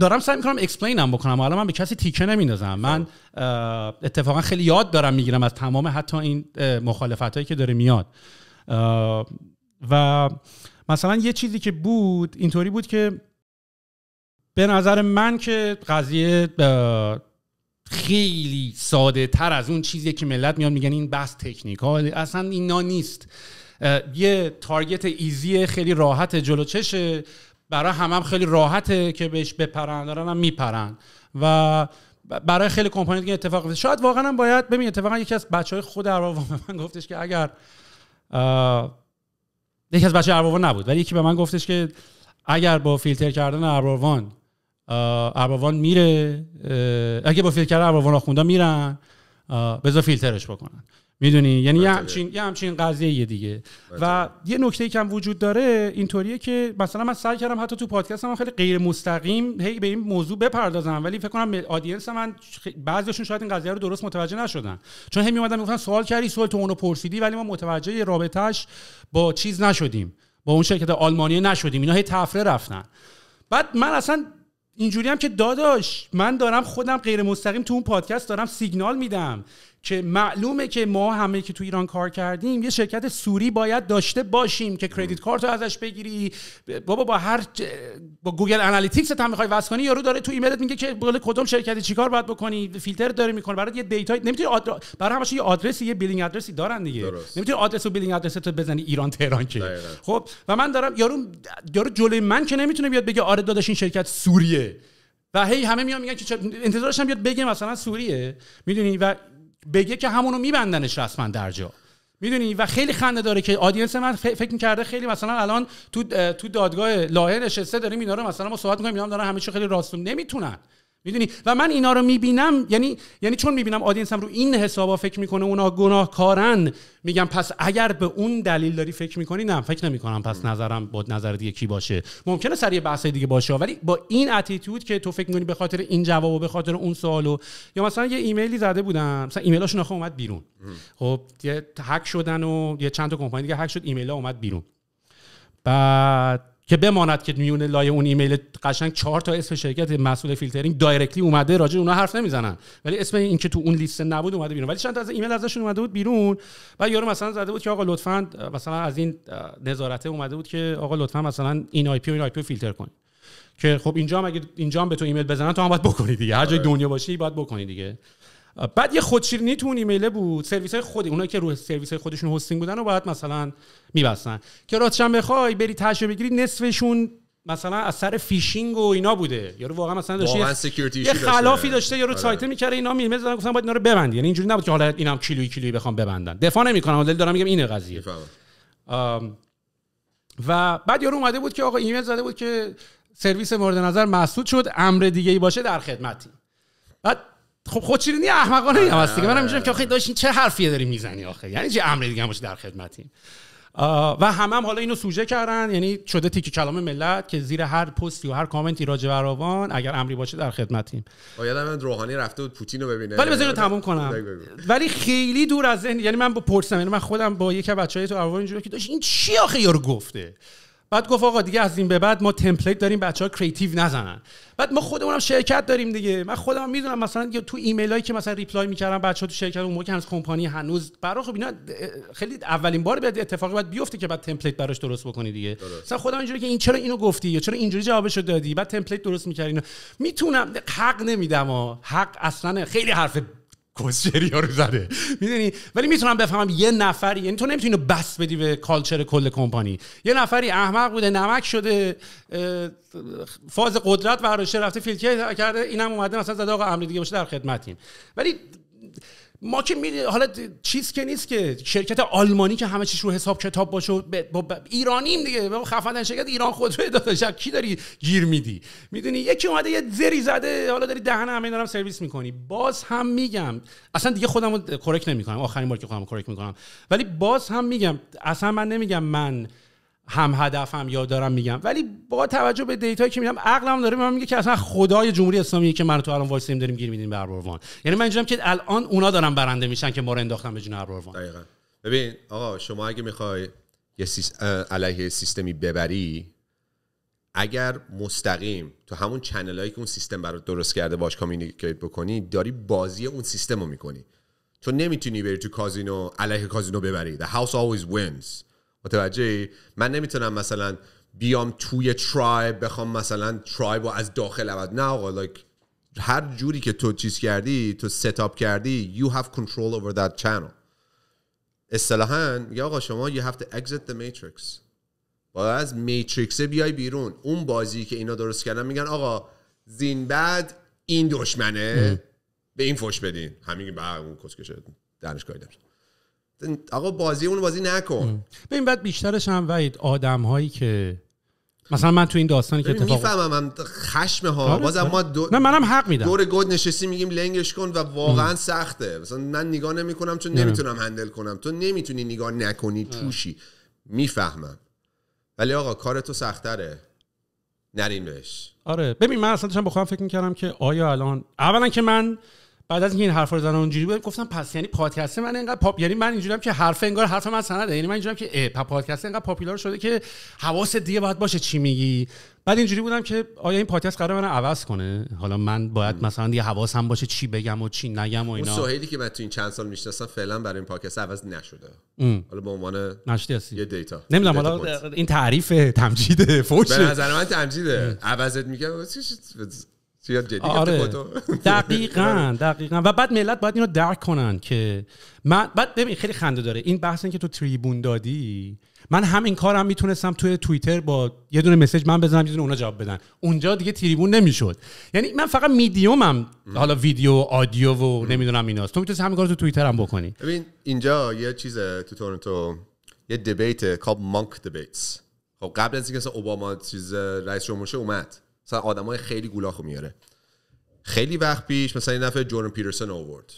دارم سعی میکنم اکسپلین هم بکنم حالا من به کسی تیکه نمیندازم من اتفاقا خیلی یاد دارم میگیرم از تمام حتی این مخالفت هایی که داره میاد و مثلا یه چیزی که بود اینطوری بود که به نظر من که قضیه خیلی ساده تر از اون چیزی که ملت میان میگن این بس تکنیک ها اصلا اینا نیست یه تارگت ایزی خیلی راحت جلو چشه برای همم هم خیلی راحته که بهش بپرن دارن هم میپرن و برای خیلی کمپانی دیگه اتفاق شاید واقعا هم باید ببین اتفاقا یکی از بچهای خود ارباب من گفتش که اگر یکی از بچه نبود ولی یکی به من گفتش که اگر با فیلتر کردن ارباوان ارباوان میره اگه با فیلتر کردن ارباوان آخوندان میرن بذار فیلترش بکنن میدونی یعنی یه بله. همچین یه همچین قضیه دیگه بله. و یه نکته که هم وجود داره اینطوریه که مثلا من سعی کردم حتی تو پادکستم خیلی غیر مستقیم هی به این موضوع بپردازم ولی فکر کنم آدینس من بعضیشون شاید این قضیه رو درست متوجه نشدن چون همین اومدن میگفتن سوال کردی سوال تو اونو پرسیدی ولی ما متوجه رابطهش با چیز نشدیم با اون شرکت آلمانی نشدیم اینا هی تفره رفتن بعد من اصلا اینجوری هم که داداش من دارم خودم غیر مستقیم تو اون پادکست دارم سیگنال میدم که معلومه که ما همه که تو ایران کار کردیم یه شرکت سوری باید داشته باشیم که کردیت کارت رو ازش بگیری بابا با هر با گوگل انالیتیکس هم میخوای واسه کنی یارو داره تو ایمیلت میگه که بقول کدوم شرکتی چیکار باید بکنی فیلتر داره میکنه برات یه دیتا نمیتونی آدر... برای همش یه آدرس یه بیلینگ آدرسی دارن دیگه درست. نمیتونی آدرس و بیلینگ آدرس تو بزنی ایران تهران که خب و من دارم یارو یارو جلوی من که نمیتونه بیاد بگه آره داداش این شرکت سوریه و هی همه میان میگن که انتظارش هم بیاد بگه مثلا سوریه میدونی و بگه که همونو میبندنش رسما در جا میدونی و خیلی خنده داره که آدینس من فکر کرده خیلی مثلا الان تو تو دادگاه لاهه نشسته داریم اینا رو مثلا ما صحبت می‌کنیم اینا دارن همه چی خیلی راستون نمیتونن میدونی و من اینا رو میبینم یعنی یعنی چون میبینم آدینسم رو این حسابا فکر میکنه اونا گناهکارن میگم پس اگر به اون دلیل داری فکر میکنی نه فکر نمیکنم پس نظرم با نظر دیگه کی باشه ممکنه سریع یه دیگه باشه ولی با این اتیتود که تو فکر میکنی به خاطر این جواب و به خاطر اون سوالو یا مثلا یه ایمیلی زده بودم مثلا ایمیلاشون آخه اومد بیرون خب یه هک شدن و یه چند تا کمپانی دیگه هک شد ایمیل اومد بیرون بعد که بماند که میونه لای اون ایمیل قشنگ چهار تا اسم شرکت مسئول فیلترینگ دایرکتلی اومده راجع اونها حرف نمیزنن ولی اسم این که تو اون لیست نبود اومده بیرون ولی چند تا از ایمیل ازشون اومده بود بیرون و یارو مثلا زده بود که آقا لطفا مثلا از این نظارته اومده بود که آقا لطفا مثلا این آی پی و این آی پی فیلتر کن که خب اینجا هم اگه اینجا هم به تو ایمیل بزنن تو هم باید بکنی دیگه هر جای آره. دنیا باشی باید بکنی دیگه بعد یه خودشیرینی تو اون ایمیله بود سرویس های خودی اونایی که روی سرویس های خودشون هاستینگ بودن و باید مثلا میبستن که راستشم بخوای بری تجربه بگیری نصفشون مثلا از سر فیشینگ و اینا بوده یارو واقعا مثلا داشته واقعا یه, خلافی داشته یارو آره. سایت میکره اینا میمه زدن گفتن باید اینا رو ببندی یعنی اینجوری نبود که حالا اینم کیلویی کیلویی بخوام ببندن دفاع نمیکنم دل دارم میگم اینه قضیه و بعد یارو اومده بود که آقا ایمیل زده بود که سرویس مورد نظر مسدود شد امر دیگه ای باشه در خدمتی بعد خب خودشیرینی احمقانه هم هست منم آره. میگم که آخه داشتین چه حرفیه داری میزنی آخه یعنی چه امر دیگه هم در خدمتیم و همه هم حالا اینو سوژه کردن یعنی شده تیک کلام ملت که زیر هر پستی و هر کامنتی راجع به روان اگر امری باشه در خدمتیم باید من روحانی رفته بود پوتین رو ببینه ولی بزنین تموم کنم ولی خیلی دور از ذهن یعنی من با پرسم یعنی من خودم با یک یکی بچهای تو اروان اینجوری که داشت این چی آخه یارو گفته بعد گفت آقا دیگه از این به بعد ما تمپلیت داریم بچه ها کریتیو نزنن بعد ما خودمونم شرکت داریم دیگه من خودم میدونم مثلا تو ایمیل هایی که مثلا ریپلای میکردم بچه تو شرکت اون موقع هنوز کمپانی هنوز برا خب اینا خیلی اولین بار بعد اتفاقی باید بیفته که بعد تمپلیت براش درست بکنی دیگه مثلا خودم اینجوری که این چرا اینو گفتی یا چرا اینجوری جوابشو دادی بعد تمپلیت درست میکردین میتونم حق نمیدم ها حق اصلا خیلی حرف کسچری رو زده میدونی ولی میتونم بفهمم یه نفری یعنی تو نمیتونی بس بدی به کالچر کل کمپانی یه نفری احمق بوده نمک شده فاز قدرت برداشته رفته فیلکی کرده اینم اومده مثلا زده آقا امری دیگه باشه در خدمتیم ولی ما که می حالا چیز که نیست که شرکت آلمانی که همه چیز رو حساب کتاب باشه با ایرانیم دیگه با خفنن شرکت ایران رو داداش کی داری گیر میدی میدونی یکی اومده یه زری زده حالا داری دهن همه دارم سرویس میکنی باز هم میگم اصلا دیگه خودم رو کرک نمیکنم آخرین بار که خودم کرک میکنم ولی باز هم میگم اصلا من نمیگم من هم هدفم یاد دارم میگم ولی با توجه به دیتایی که میگم عقلم داره من میگه که اصلا خدای جمهوری اسلامی که من تو الان وایسیم داریم گیر میدیم به ابروان یعنی من میگم که الان اونا دارن برنده میشن که ما رو انداختن به جون ابروان دقیقاً ببین آقا شما اگه میخوای یه سیس... علیه سیستمی ببری اگر مستقیم تو همون چنل که اون سیستم برات درست کرده باش کامیونیکیت بکنی داری بازی اون سیستم رو میکنی تو نمیتونی بری تو کازینو علیه کازینو ببری the house always wins متوجه من نمیتونم مثلا بیام توی ترایب بخوام مثلا ترایب رو از داخل عوض نه آقا like هر جوری که تو چیز کردی تو ستاپ کردی you have control over that channel اصطلاحا میگه آقا شما you have to exit the matrix باید از میتریکس بیای بیرون اون بازی که اینا درست کردن میگن آقا زین بعد این دشمنه به این فش بدین همین به اون کسکش دانشگاهی داشت آقا بازی اون بازی نکن ببین بعد بیشترش هم وید آدم هایی که مثلا من تو این داستانی که اتفاق میفهمم هم خشم ها آره، بازم آره. ما دو... نه منم حق میدم دور گود نشستی میگیم لنگش کن و واقعا سخته مثلا من نگاه نمی کنم چون نمیتونم هندل کنم تو نمیتونی نگاه نکنی توشی میفهمم ولی آقا کار تو سختره نرین بهش آره ببین من اصلا داشتم بخوام فکر میکردم که آیا الان اولا که من بعد از اینکه این حرف رو زدن اونجوری بود گفتم پس یعنی پادکست من اینقدر پاپ یعنی من اینجوریام که حرف انگار حرف من سنده یعنی من اینجوریم که پادکست اینقدر پاپولار شده که حواس دیگه باید باشه چی میگی بعد اینجوری بودم که آیا این پادکست قرار من عوض کنه حالا من باید مثلا یه هم باشه چی بگم و چی نگم و اینا سهیلی که من تو این چند سال میشناسم فعلا برای این پادکست عوض نشده ام. حالا به عنوان یه دیتا نمیدونم حالا این تعریف تمجید فوش به نظر من تمجیده عوضت میگم جدی آره. دقیقا دقیقا و بعد ملت باید اینو درک کنن که من بعد ببین خیلی خنده داره این بحث که تو تریبون دادی من همین کارم هم میتونستم توی توییتر با یه دونه مسیج من بزنم یه دونه اونا جواب بدن اونجا دیگه تریبون نمیشد یعنی من فقط میدیومم حالا ویدیو آدیو و نمیدونم ایناست تو میتونی همین کار تو توییتر هم بکنی ببین اینجا یه چیز تو تورنتو یه دیبیت کاب مانک دیبیتس خب قبل از اینکه اوباما چیز رئیس جمهور اومد مثلا آدمای خیلی گولاخو میاره خیلی وقت پیش مثلا این دفعه جورن پیرسن آورد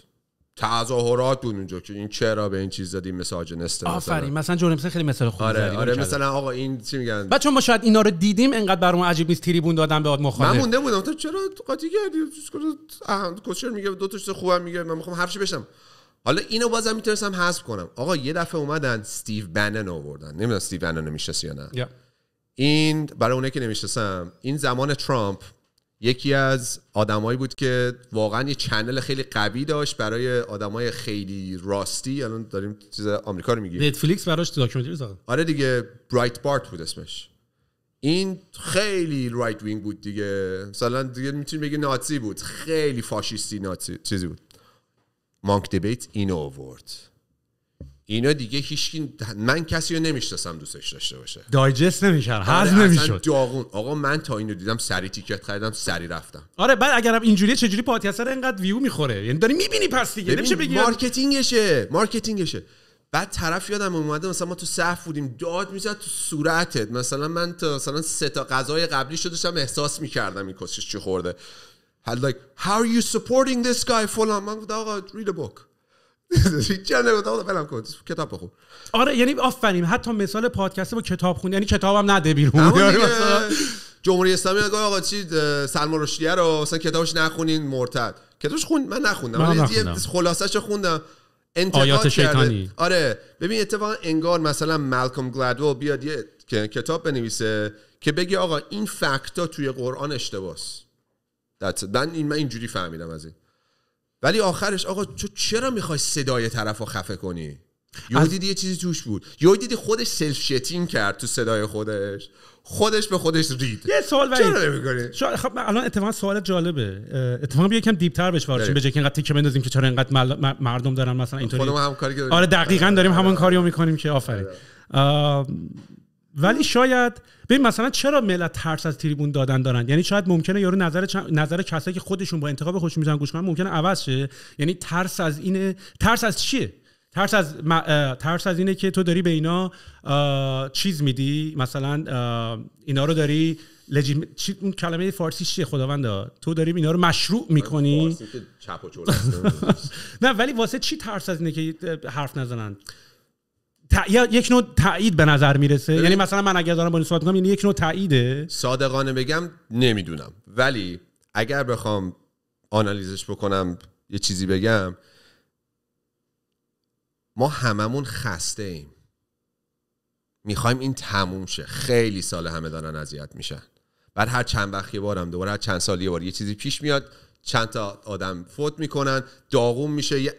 تظاهرات بود اونجا که این چرا به این چیز دادی مساجنست مثلا آفرین مثلا جورن خیلی مثال خوبی آره آره مثلا آقا این چی میگن بچه ما شاید اینا رو دیدیم انقدر برام عجیب نیست تریبون دادن به مخالف من مونده بودم تو چرا قاطی کردی کوچر میگه دو تا چیز خوبم میگه من میخوام هر بشم حالا اینو بازم میتونستم حذف کنم آقا یه دفعه اومدن استیو بنن آوردن نمیدونم استیو بنن میشناسی یا نه yeah. این برای اونه که نمیشناسم این زمان ترامپ یکی از آدمایی بود که واقعا یه چنل خیلی قوی داشت برای آدمای خیلی راستی الان داریم چیز آمریکا رو میگیم نتفلیکس براش داکیومنتری ساخت آره دیگه برایت بارت بود اسمش این خیلی رایت وینگ بود دیگه مثلا دیگه میتونی بگی نازی بود خیلی فاشیستی نازی چیزی بود مانک دیبیت اینو آورد اینا دیگه هیچ من کسی رو نمیشناسم دوستش داشته باشه دایجست نمیشن هضم آره، نمیشه. نمیشد داغون آقا من تا اینو دیدم سری تیکت خریدم سری رفتم آره بعد اگرم اینجوری چجوری پادکست رو اینقدر ویو میخوره یعنی داری میبینی پس دیگه نمیشه بگی مارکتینگشه مارکتینگشه بعد طرف یادم اومده مثلا ما تو صف بودیم داد میزد تو صورتت مثلا من تا مثلا سه تا غذای قبلی شده داشتم احساس میکردم این کسش چی خورده how are you supporting this guy فلان من گفتم آقا read a چند نگفتم کن کتاب بخون آره یعنی آفرین حتی مثال پادکست با کتاب خون یعنی کتابم نده بیرون یعنی جمهوری اسلامی آقا آقا چی سلمان رشدی رو مثلا کتابش نخونین مرتد کتابش خون من نخوندم من یعنی یه خوندم آیات شیطانی آره ببین اتفاقا انگار مثلا مالکم گلادو بیاد یه کتاب بنویسه که بگی آقا این فکتا توی قرآن اشتباس من من اینجوری فهمیدم از این ولی آخرش آقا تو چرا میخوای صدای طرف رو خفه کنی یه از... دیدی یه چیزی توش بود یه دیدی خودش سلف شتین کرد تو صدای خودش خودش به خودش رید یه سوال ولی چرا خب الان اتفاقا سوال جالبه اتفاقا بیا کم دیپتر بهش وارد به که اینقدر تیکه بندازیم که چرا اینقدر مل... مردم دارن مثلا اینطوری هم کاری آره دقیقاً داریم آره. همون کاریو میکنیم که آفرین آره. ولی شاید ببین مثلا چرا ملت ترس از تریبون دادن دارن یعنی شاید ممکنه یارو نظر نظر کسایی که خودشون با انتخاب خوش میزنن گوش کنن ممکنه عوض شه یعنی ترس از اینه ترس از چیه ترس از ترس از اینه که تو داری به اینا چیز میدی مثلا آ... اینا رو داری لجیم... چی... کلمه فارسی چیه خداوندا تو داری اینا رو مشروع میکنی نه ولی واسه چی ترس از اینه که حرف نزنن تا... یک نوع تایید به نظر میرسه یعنی مثلا من اگر دارم با این صحبت میکنم یعنی یک نوع تاییده صادقانه بگم نمیدونم ولی اگر بخوام آنالیزش بکنم یه چیزی بگم ما هممون خسته ایم میخوایم این تموم شه خیلی سال همه دارن اذیت میشن بعد هر چند وقت یه بارم دوباره هر چند سال یه بار یه چیزی پیش میاد چند تا آدم فوت میکنن داغون میشه یه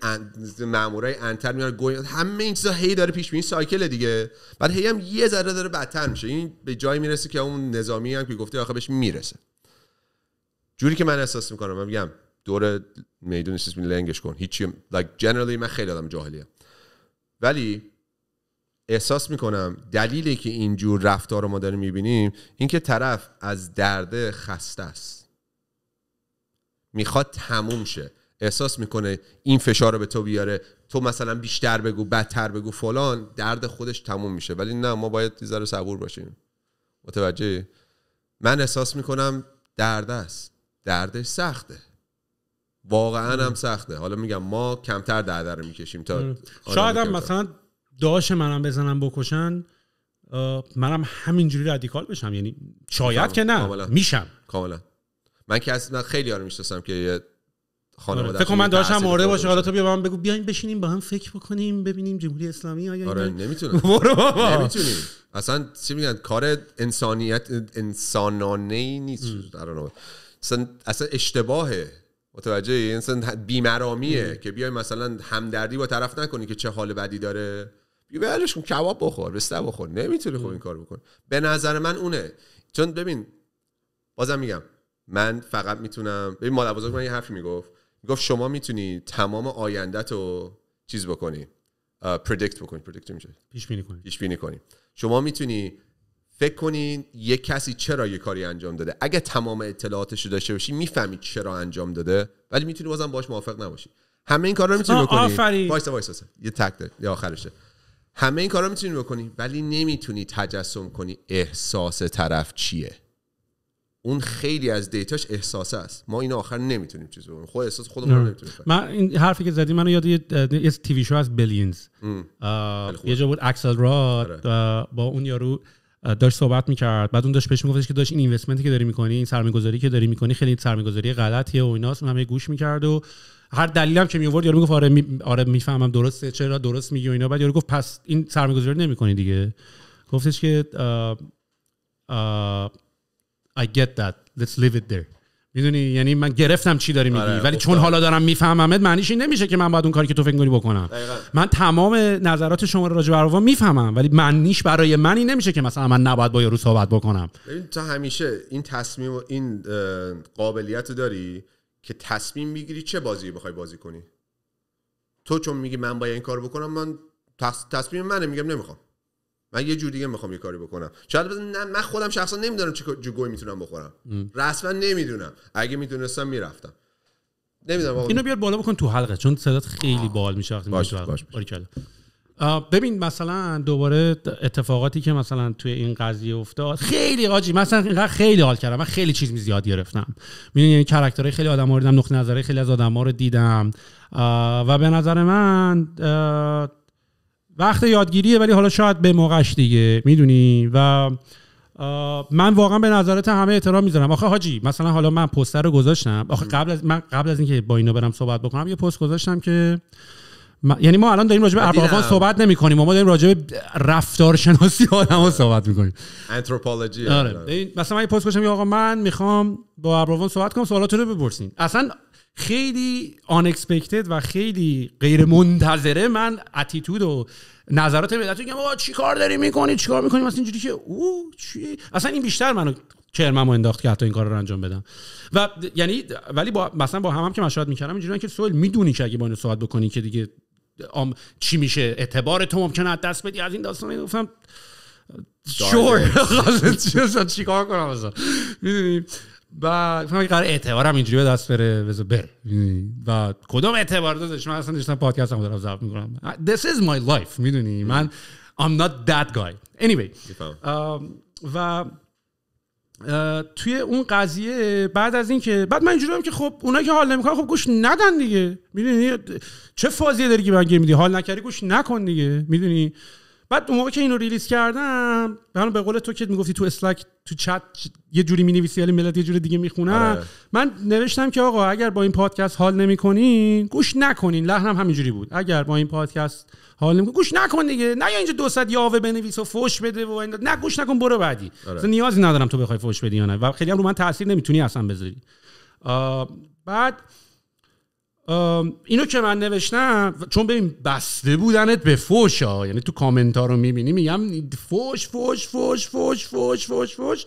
مامورای انتر میاد گوی همه این چیزا هی داره پیش میره سایکل دیگه بعد هی هم یه ذره داره بدتر میشه این به جای میرسه که اون نظامی هم که گفته آخه بهش میرسه جوری که من احساس میکنم من میگم دور میدون چیز لنگش کن هیچی like generally من خیلی آدم جاهلیه ولی احساس میکنم دلیلی که اینجور رفتار رو ما داریم میبینیم اینکه طرف از درد خسته است میخواد تموم شه احساس میکنه این فشار رو به تو بیاره تو مثلا بیشتر بگو بدتر بگو فلان درد خودش تموم میشه ولی نه ما باید یه ذره صبور باشیم متوجه من احساس میکنم درد است دردش سخته واقعا هم سخته حالا میگم ما کمتر درد رو میکشیم تا شاید هم مثلا داش منم بزنم بکشن منم همینجوری رادیکال بشم یعنی شاید که نه میشم کاملا من که خیلی آره میشناسم که یه خانواده فکر کنم من داشتم آره باشه حالا تو بیا من بگو بیاین بشینیم با هم فکر بکنیم ببینیم جمهوری اسلامی آیا آره نمیتونیم نمیتونیم اصلا چی میگن کار انسانیت انسانانه ای نیست اصلا اصلا اشتباهه متوجه این بیمرامیه که بیای مثلا همدردی با طرف نکنی که چه حال بدی داره بیا بهش کباب بخور بسته بخور نمیتونی خوب این کار بکن به نظر من اونه چون ببین بازم میگم من فقط میتونم ببین مادر بزرگ من یه حرفی میگفت میگفت شما میتونی تمام آینده رو چیز بکنی پردیکت بکنی پردیکت میشه پیش بینی کنی پیش بینی کنی شما میتونی فکر کنین یه کسی چرا یه کاری انجام داده اگه تمام اطلاعاتش رو داشته باشی میفهمی چرا انجام داده ولی میتونی بازم باش موافق نباشی همه این کارا رو میتونی بکنی وایس وایس یه تک آخرشه همه این کارا میتونی بکنی ولی نمیتونی تجسم کنی احساس طرف چیه اون خیلی از دیتاش احساس است ما این آخر نمیتونیم چیز بکنیم خود احساس خودمون نمیتونیم من این حرفی که زدی منو یاد یه تیوی شو از بیلیونز یه جا بود اکسل آره. را با اون یارو داشت صحبت میکرد بعد اون داشت پیش میگفتش که داشت این اینوستمنتی که داری میکنی این گذاری که داری میکنی خیلی گذاری غلطیه و ایناست همه گوش میکرد و هر دلیلم که میورد یارو میگفت آره میفهمم آره، درسته چرا درست میگی و اینا بعد یارو گفت پس این سرمایه‌گذاری نمیکنی دیگه گفتش که I get that let's leave it there میدونی یعنی من گرفتم چی داری میگی آره، ولی چون حالا دارم میفهممت معنیش این نمیشه که من باید اون کاری که تو فکر بکنم من تمام نظرات شما راجع به میفهمم ولی معنیش برای من این نمیشه که مثلا من نباید با یارو صحبت بکنم ببین تا همیشه این تصمیم و این قابلیت داری که تصمیم میگیری چه بازی بخوای بازی کنی تو چون میگی من باید این کار بکنم من تصمیم منه میگم نمیخوام من یه جور دیگه میخوام یه کاری بکنم شاید نه من خودم شخصا نمیدونم چه جوگوی میتونم بخورم رسما نمیدونم اگه میدونستم میرفتم نمیدونم اینو بیار بالا بکن تو حلقه چون صدات خیلی بال میشه وقتی باش, باش, باش. ببین مثلا دوباره اتفاقاتی که مثلا توی این قضیه افتاد خیلی حاجی مثلا اینقدر خیلی حال کردم من خیلی چیز می زیاد گرفتم میدونی یعنی کرکترهای خیلی آدم رو دیدم نقطه خیلی از آدم رو دیدم و به نظر من وقت یادگیریه ولی حالا شاید به موقعش دیگه میدونی و من واقعا به نظرت همه احترام میذارم آخه حاجی مثلا حالا من پوستر رو گذاشتم آخه قبل از من قبل از اینکه با اینو برم صحبت بکنم یه پست گذاشتم که یعنی ما الان داریم راجع به اربابان صحبت نمی کنیم ما داریم راجع به رفتار شناسی ها صحبت می کنیم آره مثلا من پست گذاشتم آقا من میخوام با اربابان صحبت کنم سوالات رو بپرسین اصلا خیلی آنکسپکتد و خیلی غیر منتظره من اتیتود و نظرات ملت میگم آقا چی کار داری میکنی چیکار میکنی مثلا اینجوری که او چی اصلا این بیشتر منو چرممو انداخت که حتی این کار رو انجام بدم و یعنی ولی با مثلا با هم, هم که مشاهد میکردم اینجوری که سوال میدونی که اگه با اینو صحبت بکنی که دیگه آم چی میشه اعتبار تو ممکنه از دست بدی از این داستان گفتم شور چیکار کنم و قرار اعتبارم اینجوری به دست بره بز بر یعنی و کدوم اعتبار دوستش من اصلا داشتم هم دارم ضبط میکنم this is my life میدونی من I'm not that guy anyway و توی اون قضیه بعد از این که بعد من اینجوری هم که خب اونایی که حال نمیکنن خب گوش ندن دیگه میدونی چه فازیه داری که من میدی حال نکردی گوش نکن دیگه میدونی بعد اون موقع که اینو ریلیز کردم حالا به قول تو که میگفتی تو اسلک تو چت یه جوری مینویسی ولی یعنی ملت یه جوری دیگه میخونه آره. من نوشتم که آقا اگر با این پادکست حال نمیکنین گوش نکنین لحنم همینجوری بود اگر با این پادکست حال نمیکنین گوش نکن دیگه نه یا اینجا 200 یاوه بنویس و فوش بده و این نه گوش نکن برو بعدی آره. نیازی ندارم تو بخوای فوش بدی یا نه و خیلی هم رو من تاثیر نمیتونی اصلا بذاری بعد اینو که من نوشتم چون ببین بسته بودنت به فوش ها یعنی تو کامنت ها رو میبینی میگم فوش فوش فوش فوش فوش فوش فوش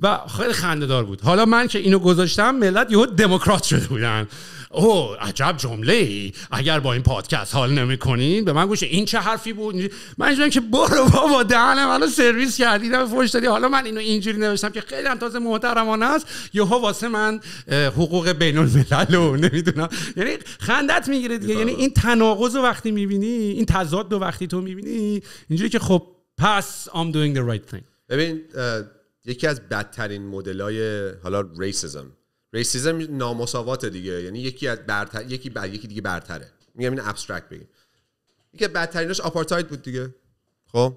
و خیلی دار بود حالا من که اینو گذاشتم ملت یهو دموکرات شده بودن او عجب جمله ای اگر با این پادکست حال کنین به من گوش این چه حرفی بود من اینجوری که برو بابا دهنم الان سرویس کردی دم فوش دادی حالا من اینو اینجوری نوشتم که خیلی هم تازه محترمانه است یهو واسه من حقوق بین الملل و نمیدونم یعنی خندت میگیره دیگه یعنی این تناقض رو وقتی میبینی این تضاد رو وقتی تو میبینی اینجوری که خب پس I'm doing the right thing ببین یکی از بدترین مدلای حالا ریسیزم ریسیزم نامساوات دیگه یعنی یکی از یکی یکی دیگه برتره میگم این ابسترکت بگیم یکی بدتریناش آپارتاید بود دیگه خب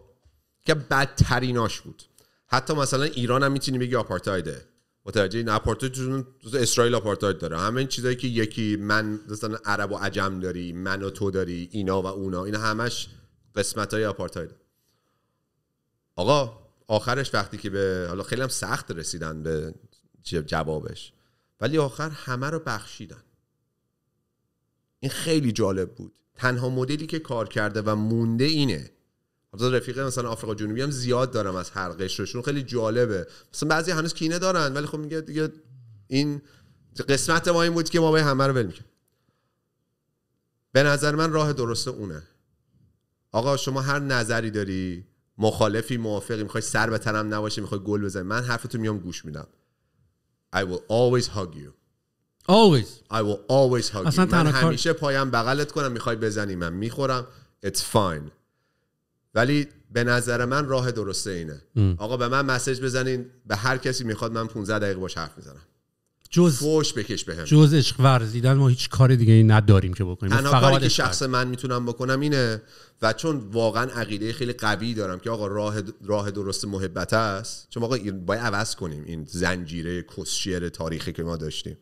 که بدتریناش بود حتی مثلا ایران هم میتونی بگی آپارتایده متوجه این آپارتاید اسرائیل آپارتاید داره همه این چیزایی که یکی من مثلا عرب و عجم داری من و تو داری اینا و اونا اینا همش قسمت های آپارتاید آقا آخرش وقتی که به حالا خیلی هم سخت رسیدن به جوابش ولی آخر همه رو بخشیدن این خیلی جالب بود تنها مدلی که کار کرده و مونده اینه حالا رفیق مثلا آفریقا جنوبی هم زیاد دارم از هر قشرشون خیلی جالبه مثلا بعضی هنوز کینه دارن ولی خب میگه دیگه این قسمت ما این بود که ما به همه رو ول به نظر من راه درسته اونه آقا شما هر نظری داری مخالفی موافقی میخوای سر به تنم نباشه میخوای گل بزنی من حرفتو میام گوش میدم I will always hug you always I will always hug you من همیشه پایم بغلت کنم میخوای بزنی من میخورم it's fine ولی به نظر من راه درسته اینه ام. آقا به من مسج بزنین به هر کسی میخواد من 15 دقیقه باش حرف میزنم جز فوش بکش بهم به جز عشق ورزیدن ما هیچ کار دیگه ای نداریم که بکنیم تنها کاری که شخص من میتونم بکنم اینه و چون واقعا عقیده خیلی قوی دارم که آقا راه راه درست محبت است چون آقا باید عوض کنیم این زنجیره کسشیر تاریخی که ما داشتیم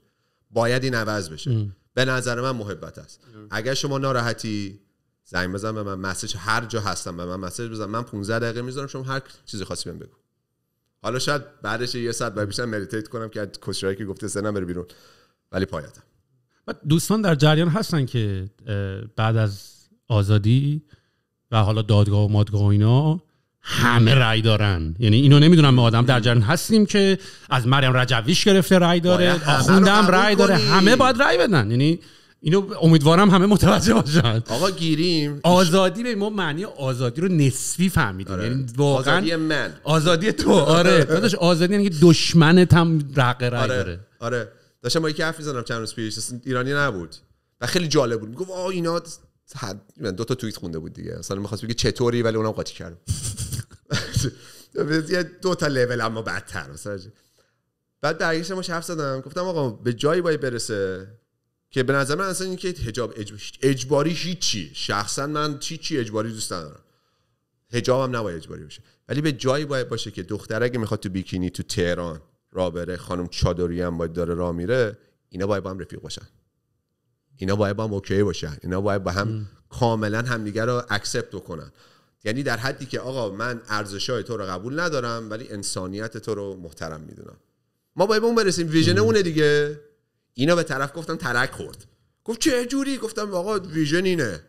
باید این عوض بشه به نظر من محبت است اگر شما ناراحتی زنگ بزن به من مسیج هر جا هستم به من مسج بزن من 15 دقیقه میذارم شما هر چیزی خاصی بهم بگو حالا شاید بعدش یه ساعت و بیشتر مدیتیت کنم که کشورایی که گفته سنم بره بیرون ولی پایتم دوستان در جریان هستن که بعد از آزادی و حالا دادگاه و مادگاه و اینا همه رأی دارن یعنی اینو نمیدونم ما آدم در جریان هستیم که از مریم رجویش گرفته رأی داره هم رأی داره همه باید رای بدن یعنی اینو امیدوارم همه متوجه باشن آقا گیریم آزادی به ما معنی آزادی رو نسبی فهمیدیم آره. یعنی واقعا آزادی من آزادی تو آره, آره. داداش آزادی یعنی دشمنت هم رقه آره. داره آره داشتم با یکی حرف میزنم چند روز پیش ایرانی نبود و خیلی جالب بود میگفت آ اینا حد من دو تا توییت خونده بود دیگه اصلا می‌خواست بگه چطوری ولی اونم قاطی کردم یه دو تا لول اما بدتر مثلا بعد برگشتم حرف زدم گفتم آقا به جایی باید برسه که به نظر من اصلا اینکه حجاب اجباری هیچی شخصا من چی چی اجباری دوست ندارم حجاب هم نباید اجباری باشه ولی به جایی باید باشه که دختر اگه میخواد تو بیکینی تو تهران را بره خانم چادری هم باید داره را میره اینا باید با هم رفیق باشن اینا باید با هم اوکی باشن اینا باید با هم کاملا همدیگه رو اکسپت بکنن یعنی در حدی که آقا من های تو رو قبول ندارم ولی انسانیت تو رو محترم میدونم ما باید به اون برسیم ویژن اون دیگه اینا به طرف گفتم ترک خورد گفت چه جوری گفتم آقا ویژن اینه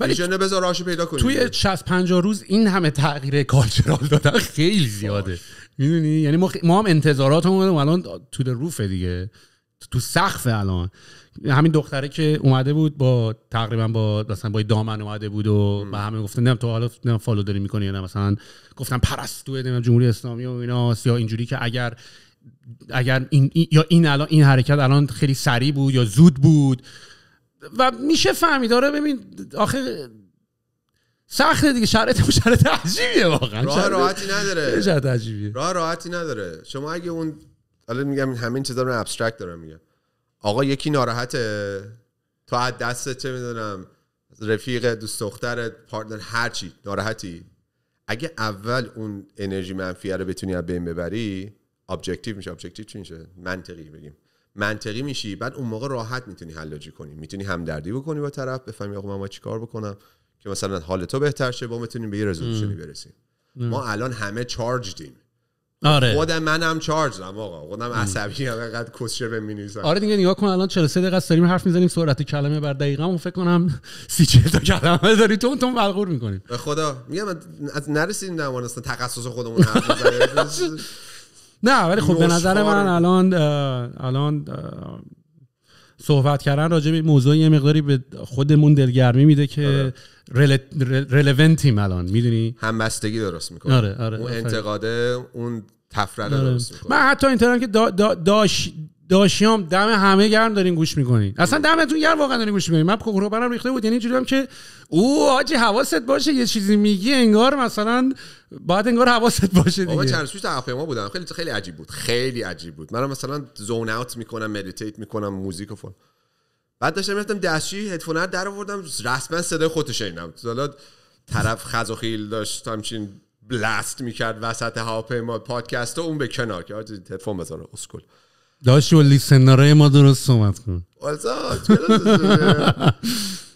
ولی ویژن بذار پیدا کنیم توی 60 50 روز این همه تغییر کالچورال دادن خیلی زیاده میدونی یعنی ما, ما هم انتظاراتمون الان تو روفه دیگه تو سقف الان همین دختره که اومده بود با تقریبا با مثلا با دامن اومده بود و به همه گفتن نه تو حالا فالو داری میکنی یا نه مثلا گفتم پرستو جمهوری اسلامی و اینا یا اینجوری که اگر اگر این, یا این الان این حرکت الان خیلی سریع بود یا زود بود و میشه فهمید داره ببین آخه سخته دیگه شرایط شرط عجیبیه واقعا راه راحتی نداره شرط عجیبیه راه راحتی نداره شما اگه اون الان میگم همین چیزا رو ابسترکت دارم میگم آقا یکی ناراحته تو از دستت چه میدونم رفیق دوست دخترت پارتنر هرچی ناراحتی اگه اول اون انرژی منفیه رو بتونی از بین ببری ابجکتیو میشه ابجکتیو چی میشه منطقی بگیم منطقی میشی بعد اون موقع راحت میتونی حلاجی کنی میتونی همدردی بکنی با طرف بفهمی آقا من چیکار بکنم که مثلا حال تو بهتر شه با میتونیم به یه رزولوشنی برسیم ما الان همه چارج دیم آره خود منم چارج دارم آقا خودم عصبی هم انقدر کوسچه به آره دیگه نگاه کن الان 43 دقیقه داریم حرف میزنیم سرعت کلمه بر دقیقه اون فکر کنم 30 تا کلمه داری تو تو بلغور میکنیم به خدا میگم از نرسیدیم در اصلا تخصص خودمون حرف نه ولی خب به نظر من آره. الان الان صحبت کردن راجع به موضوع یه مقداری به خودمون دلگرمی میده که آره. رلونتیم الان میدونی همبستگی درست میکنه آره،, آره، اون انتقاده اون تفرقه درست میکنه من حتی اینترنت که دا داش داشیام دم همه گرم دارین گوش میکنین اصلا دمتون گرم واقعا دارین گوش میکنین من کوکرو برام ریخته بود یعنی اینجوری هم که او آجی حواست باشه یه چیزی میگی انگار مثلا باید انگار حواست باشه دیگه بابا چند روز ما بودم خیلی خیلی عجیب بود خیلی عجیب بود منم مثلا زون اوت میکنم مدیتیت میکنم موزیک و بعد داشتم میرفتم داشی، هدفون در آوردم رسما صدای خودش اینم. حالا طرف خیل داشت همچین بلاست میکرد وسط ما پادکست اون به کنار که هدفون بذاره اسکول داشت و لیسنره ما درست صحبت کن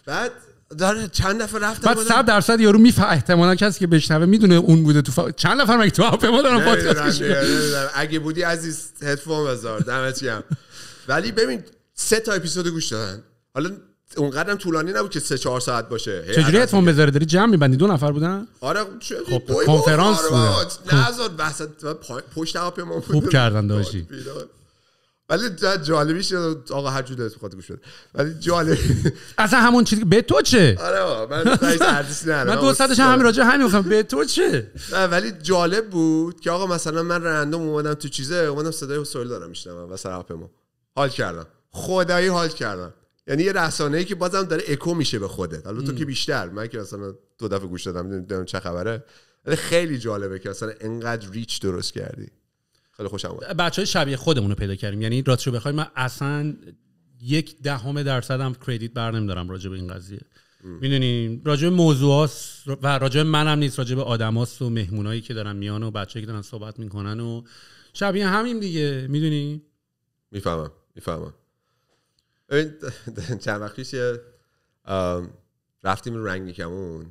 بعد داره چند نفر رفتم بعد 100 درصد یارو میفه احتمالا کسی که بشنوه میدونه اون بوده تو فا... چند نفر مگه تو اپ ما دارن پادکست اگه بودی عزیز هدفون بذار دمت گرم ولی ببین سه تا اپیزود گوش دادن حالا اونقدرم طولانی نبود که سه چهار ساعت باشه چجوری هدفون بذاره داری جمع میبندی دو نفر بودن آره خب کنفرانس بود نه بحث پشت هواپیما بود خوب کردن داشتی ولی شد آقا هر جور دلت بخواد گوش ولی جالب اصلا همون چیزی به تو چه آره من ارزش ندارم من دو ساعتش همین راجع همین گفتم به تو چه ولی جالب بود که آقا مثلا من رندوم اومدم تو چیزه اومدم صدای حسول دارم میشنم و سر ما حال کردم خدایی حال کردم یعنی یه رسانه‌ای که بازم داره اکو میشه به خودت حالا تو که بیشتر من که مثلا دو دفعه گوش دادم دیدم چه خبره خیلی جالبه که مثلا انقدر ریچ درست کردی خیلی اومد بچه های شبیه خودمون رو پیدا کردیم یعنی راستش بخوایم، من اصلا یک دهم درصدم کردیت بر نمیدارم راجع به این قضیه میدونی راجع به و راجع منم نیست راجع به آدماست و مهمونایی که دارن میان و بچه‌ای که دارن صحبت میکنن و شبیه همین دیگه میدونی میفهمم میفهمم چند وقت پیش رفتیم رنگ میکمون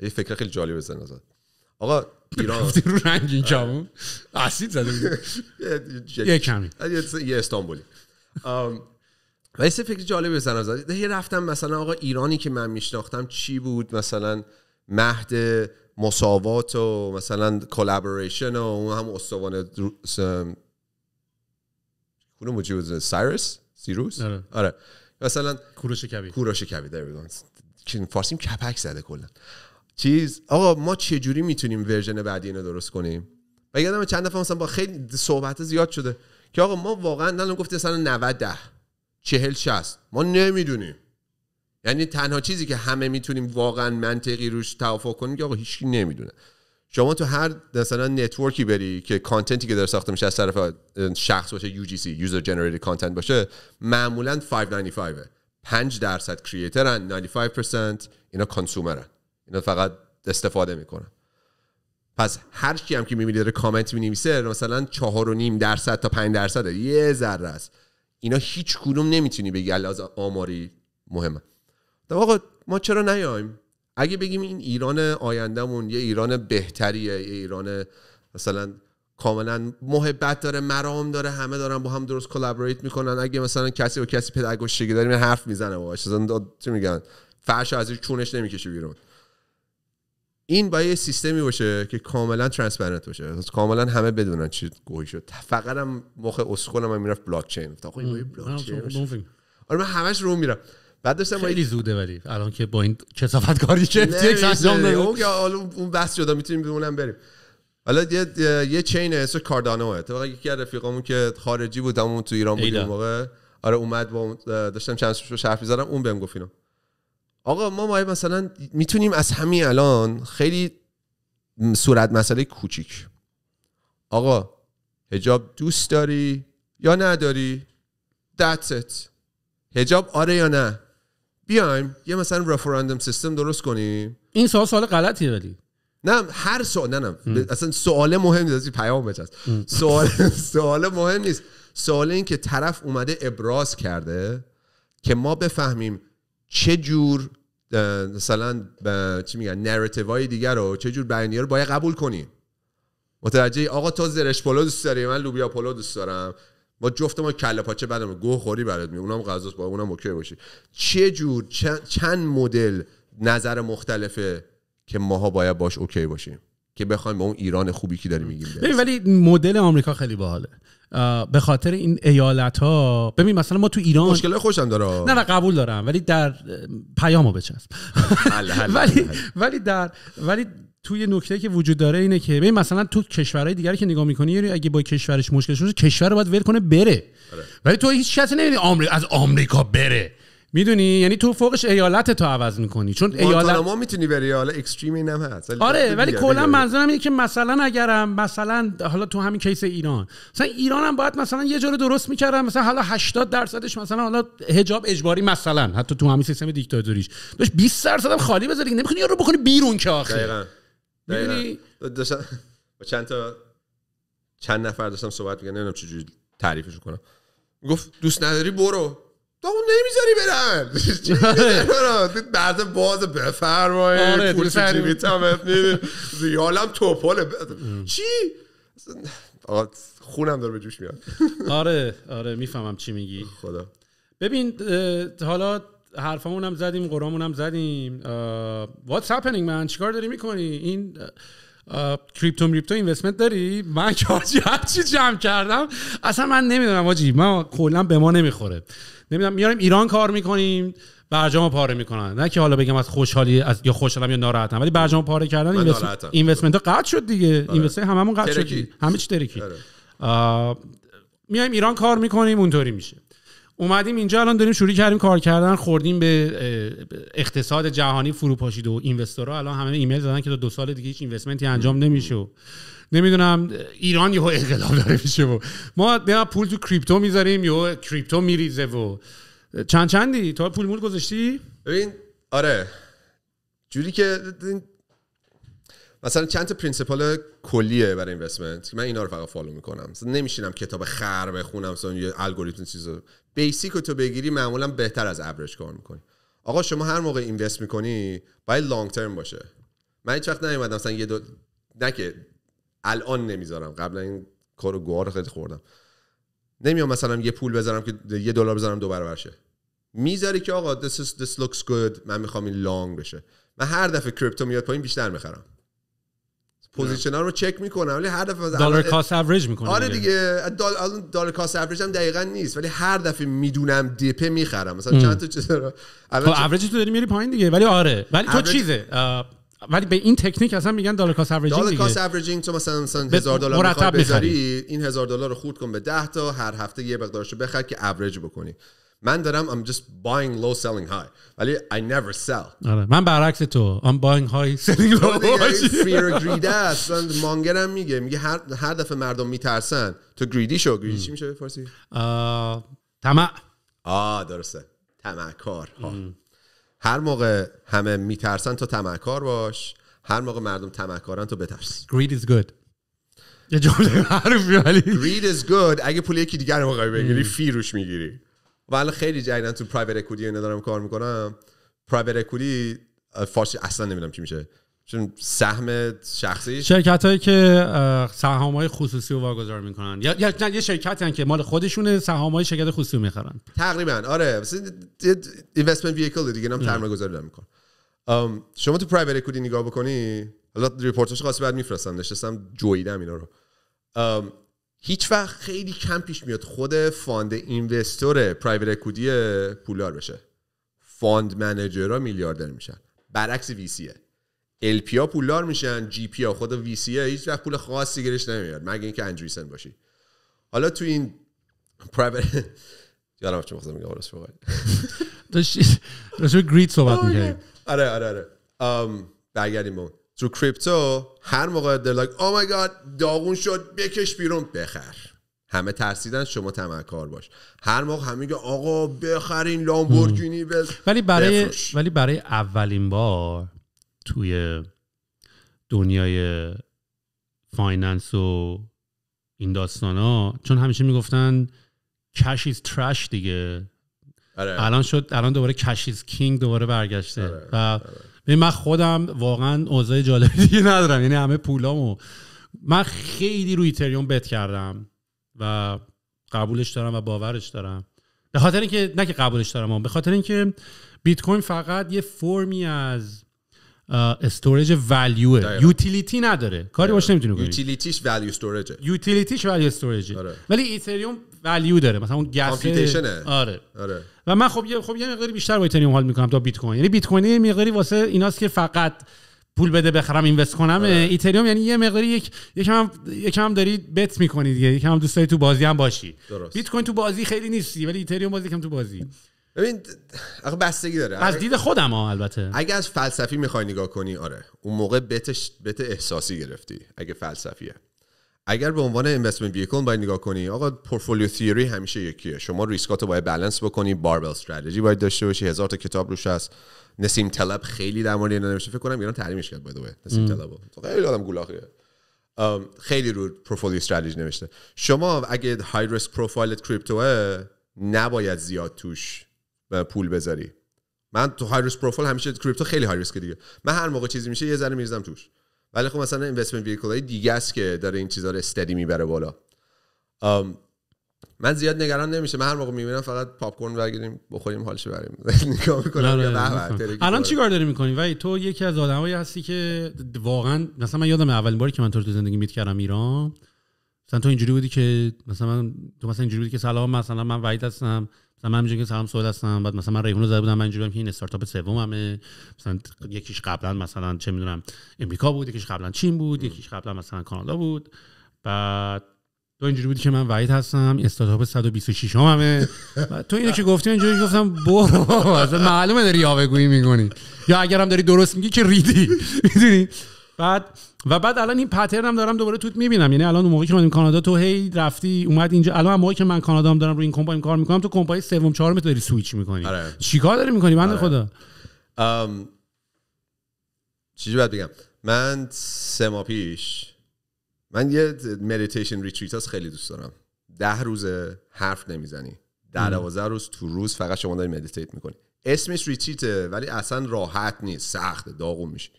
یه فکر خیلی جالب بزن آقا رفتی رو رنگ آره. این کمون اسید زده یه کمی یه استانبولی و یه فکر جالبی بزنم زدی یه رفتم مثلا آقا ایرانی که من میشناختم چی بود مثلا مهد مساوات و مثلا کلابوریشن و اون هم استوانه کنون وجود سایرس سیروس آره, آره. مثلا کوروش کبی کوروش کبی فارسیم کپک زده کلا چیز آقا ما چه جوری میتونیم ورژن بعدی اینو درست کنیم و یادم چند دفعه مثلا با خیلی صحبت زیاد شده که آقا ما واقعا الان گفته مثلا 90 ده 40 60 ما نمیدونیم یعنی تنها چیزی که همه میتونیم واقعا منطقی روش توافق کنیم که آقا هیچکی نمیدونه شما تو هر مثلا نتورکی بری که کانتنتی که داره ساخته میشه از طرف شخص باشه یو جی سی یوزر جنریتد کانتنت باشه معمولا 595 5 درصد کریئترن 95% اینا کانسومرن اینا فقط استفاده میکنن پس هر کی هم که میبینی داره کامنت نویسه مثلا چهار و نیم درصد تا 5 درصد یه ذره است اینا هیچ کدوم نمیتونی بگی از آماری مهمه در واقع ما چرا نیایم اگه بگیم این ایران آیندهمون یه ایران بهتریه یه ایران مثلا کاملا محبت داره مرام داره همه دارن با هم درست کلابریت میکنن اگه مثلا کسی و کسی پدگوشتگی داریم حرف میزنه باهاش مثلا چی میگن فرش از چونش نمیکشه بیرون این با یه سیستمی باشه که کاملا ترانسپرنت باشه کاملا همه بدونن چی گوی شد فقط هم مخ اسکولم من میرفت بلاک چین تا خب بلاک چین آره،, آره من همش رو میرم بعد داشتم خیلی زوده ولی الان که با این صفات کاری که انجام اون اون بحث جدا میتونیم بمونم بریم حالا یه یه چین اس کاردانو اتفاقا یکی از رفیقامون که خارجی بودم اون تو ایران بودیم موقع آره اومد با داشتم چند شب حرف می‌زدم اون بهم گفت اینو آقا ما ما مثلا میتونیم از همین الان خیلی صورت مسئله کوچیک آقا هجاب دوست داری یا نداری that's it هجاب آره یا نه بیایم یه مثلا رفراندوم سیستم درست کنیم این سوال سوال غلطیه ولی نه هر سوال نه, نه. اصلا سوال مهم نیست پیام بچست سوال سوال مهم نیست سوال این که طرف اومده ابراز کرده که ما بفهمیم چه جور مثلا چی میگن نراتیو های دیگر رو چه جور بیانیه رو باید قبول کنی متوجه آقا تو زرش پلو دوست داری من لوبیا پلو دوست دارم ما جفت ما کله پاچه بدم، گوه خوری برات می اونم غذاست با اونم اوکی باشی چه جور چند, مدل نظر مختلفه که ماها باید باش اوکی باشیم که بخوایم به اون ایران خوبی که داریم میگیم ولی مدل آمریکا خیلی باحاله به خاطر این ایالت ها ببین مثلا ما تو ایران مشکل خوشم داره نه نه قبول دارم ولی در پیامو بچسب ولی ولی در ولی توی نکته که وجود داره اینه که ببین مثلا تو کشورهای دیگری که نگاه میکنی اگه با کشورش مشکل شده کشور رو باید ول کنه بره آره. ولی تو هیچ کسی نمیدی آمریکا از آمریکا بره میدونی یعنی تو فوقش ایالت تو عوض میکنی چون ایالت ما میتونی بری حالا اکستریم اینم هست آره ولی کلا منظورم اینه که مثلا اگرم مثلا حالا تو همین کیس ایران مثلا ایران هم باید مثلا یه جوری درست میکردم مثلا حالا 80 درصدش مثلا حالا حجاب اجباری مثلا حتی تو همین سیستم دیکتاتوریش داش 20 درصد هم خالی بذاری نمیخونی یارو بکنی بیرون که آخه دقیقاً با چند تا چند نفر داشتم صحبت میکردم نمیدونم چجوری تعریفش کنم گفت دوست نداری برو اون نمیذاری برن درد آره. باز بفرمایی آره، پول تو ریالم توپاله چی خونم داره به جوش میاد آره آره میفهمم چی میگی خدا ببین حالا حرفمون هم زدیم قرامون هم زدیم What's happening من چیکار داری میکنی این کریپتو میپتو اینوستمنت داری من که هر چی جمع کردم اصلا من نمیدونم واجی من کلا به ما نمیخوره نمیدونم میاریم ایران کار میکنیم برجام پاره میکنن نه که حالا بگم از خوشحالی از یا خوشحالم یا ناراحتم ولی برجام پاره کردن اینوستمنت ها قطع شد دیگه آره. اینوستمنت هممون قطع شد همه چی ترکی آره. میایم ایران کار میکنیم اونطوری میشه اومدیم اینجا الان داریم شروع کردیم کار کردن خوردیم به اقتصاد جهانی فروپاشید و اینوستورها الان همه ایمیل زدن که تا دو سال دیگه هیچ اینوستمنتی انجام نمیشه و نمیدونم ایران یهو انقلاب داره میشه و ما بیا پول تو کریپتو میذاریم یهو کریپتو میریزه و چند چندی تو پول مول گذاشتی ببین آره جوری که مثلا چند تا پرینسیپال کلیه برای اینوستمنت من اینا رو فقط فالو میکنم مثلا نمیشینم کتاب خر بخونم مثلا یه الگوریتم چیزو بیسیک تو بگیری معمولا بهتر از ابرش کار میکنی آقا شما هر موقع اینوست میکنی باید لانگ ترم باشه من هیچ وقت نیومدم مثلا یه دو نه که الان نمیذارم قبلا این کارو گوار خیلی خوردم نمیام مثلا یه پول بذارم که یه دلار بذارم دو برابر شه میذاری که آقا this, is, this گود good من میخوام این لانگ بشه من هر دفعه کریپتو میاد پایین بیشتر میخرم پوزیشن ها رو چک میکنم ولی هر دفعه دلار کاست اوریج میکنه آره دیگه دلار دال... کاست اوریج هم دقیقا نیست ولی هر دفعه میدونم دیپه میخرم مثلا ام. چند تا چیز رو خب اوریج تو داری میری پایین دیگه ولی آره ولی تو چیزه ولی به این تکنیک اصلا میگن دلار کاست اوریج دلار کاست اوریجینگ تو مثلا مثلا 1000 دلار بذاری این 1000 دلار رو خرد کن به 10 تا هر هفته یه مقدارشو بخر که اوریج بکنی من دارم I'm just buying low selling high ولی I never sell آره. من برعکس تو I'm buying high selling low فیر خب، یعنی greed است مانگرم میگه میگه هر, هر دفعه مردم میترسن تو گریدی شو گریدی چی میشه فارسی آه... طمع آ درسته تمعکار خب. هر موقع همه میترسن تو تمعکار باش هر موقع مردم تمعکارن تو بترس greed is good یه جمله معروفی ولی greed is good اگه پول یکی دیگر رو بگیری فیروش میگیری و الان خیلی جدیدن تو پرایوت اکودی اینا کار میکنم پرایوت اکودی فارسی اصلا نمیدونم چی میشه چون سهم شخصی شرکت هایی که سهام های خصوصی رو واگذار میکنن یا یه شرکت هن که مال خودشونه سهام های شرکت خصوصی رو میخرن تقریبا آره اینوستمنت ویکل دیگه نام آره. ترمه گذاری دارم شما تو پرایوت اکودی نگاه بکنی حالا ریپورتش خاصی بعد میفرستم نشستم جویدم اینا رو هیچ وقت خیلی کم پیش میاد خود فاند اینوستور پرایوت اکودی پولدار بشه فاند منیجرها میلیاردر میشن برعکس ویسیه پی پولدار میشن جی پی ها خود ویسیه هیچ وقت پول خاصی گیرش نمیاد مگه اینکه اندریسن باشی حالا تو این پرایوت یادم چه میگم راست گرید صحبت میکردیم آره آره آره برگردیم به تو کریپتو هر موقع در او مای گاد داغون شد بکش بیرون بخر همه ترسیدن شما تمکار باش هر موقع همه میگه آقا بخرین لامبورگینی بز ولی برای بفرش. ولی برای اولین بار توی دنیای فایننس و این داستان ها چون همیشه میگفتن کش ایز ترش دیگه آره. الان شد الان دوباره کش ایز کینگ دوباره برگشته آره، و آره. یعنی من خودم واقعا اوضاع جالبی دیگه ندارم یعنی همه پولامو من خیلی روی ایتریوم بت کردم و قبولش دارم و باورش دارم به خاطر اینکه نه که قبولش دارم به خاطر اینکه بیت کوین فقط یه فرمی از استوریج ولیو یوتیلیتی نداره کاری باش نمیتونی کنی یوتیلیتیش ولیو استوریج یوتیلیتیش ولیو استوریج ولی ایتریوم ولیو داره مثلا اون گس آره آره و من خب یه خب یه مقداری بیشتر با ایتریوم حال میکنم تا بیت کوین یعنی بیت کوین یه مقداری واسه ایناست که فقط پول بده بخرم اینوست کنم ایتریوم یعنی یه مقداری یک یکم هم یکم هم بت میکنی یکم هم دوست تو بازی هم باشی بیت کوین تو بازی خیلی نیستی ولی ایتریوم بازی کم تو بازی ببین آخه بستگی داره از آره. دید خودم ها البته اگه از فلسفی میخوای نگاه کنی آره اون موقع بتش بت احساسی گرفتی اگه فلسفیه اگر به عنوان اینوستمنت ویکل باید نگاه کنی آقا پورتفولیو تیوری همیشه یکیه شما ریسکاتو باید بالانس بکنی باربل استراتژی باید داشته باشی هزار تا کتاب روش هست نسیم طلب خیلی در مورد اینا نوشته فکر کنم ایران تحریمش کرد باید. نسیم طلب خیلی آدم گولاخیه خیلی رو پورتفولیو استراتژی نوشته شما اگه های ریسک پروفایلت کریپتوه نباید زیاد توش پول بذاری من تو های پروفایل همیشه کریپتو خیلی های ریسک دیگه من هر موقع چیزی میشه یه ذره میریزم توش ولی خب مثلا اینوستمنت ویکل های دیگه است که داره این چیزا رو استدی میبره بالا من زیاد نگران نمیشه من هر موقع میبینم فقط پاپ کورن بگیریم بخوریم حالش بریم نگاه میکنم آره، آره. الان چیکار داری میکنی ولی تو یکی از آدمایی هستی که واقعا مثلا من یادم اولین باری که من تو تو زندگی میت کردم ایران مثلا تو اینجوری بودی که مثلا تو مثلا اینجوری بودی که سلام مثلا من وحید هستم مثلا من که سلام سوال هستم بعد مثلا من ریحون زده بودم من اینجوریام که این استارتاپ سوممه مثلا یکیش قبلا مثلا چه میدونم امریکا بود یکیش قبلا چین بود یکیش قبلا مثلا کانادا بود بعد تو اینجوری بودی که من وحید هستم استارتاپ 126 همه تو اینو که گفتی اینجوری گفتم برو معلومه داری گویی میکنی یا اگرم داری درست میگی که ریدی میدونی بعد و بعد الان این پترن هم دارم دوباره توت میبینم یعنی الان اون موقعی که من کانادا تو هی رفتی اومد اینجا الان موقعی که من کانادا هم دارم روی این کمپانی کار میکنم تو کمپانی سوم چهارم داری سویچ میکنی آره. چیکار داری میکنی بنده آره. خدا ام... چیزی باید بگم من سه ماه پیش من یه مدیتیشن ریتریت هست خیلی دوست دارم ده روز حرف نمیزنی در دوازده روز تو روز فقط شما داری مدیتیت میکنی اسمش ریتریته ولی اصلا راحت نیست سخت داغون میشه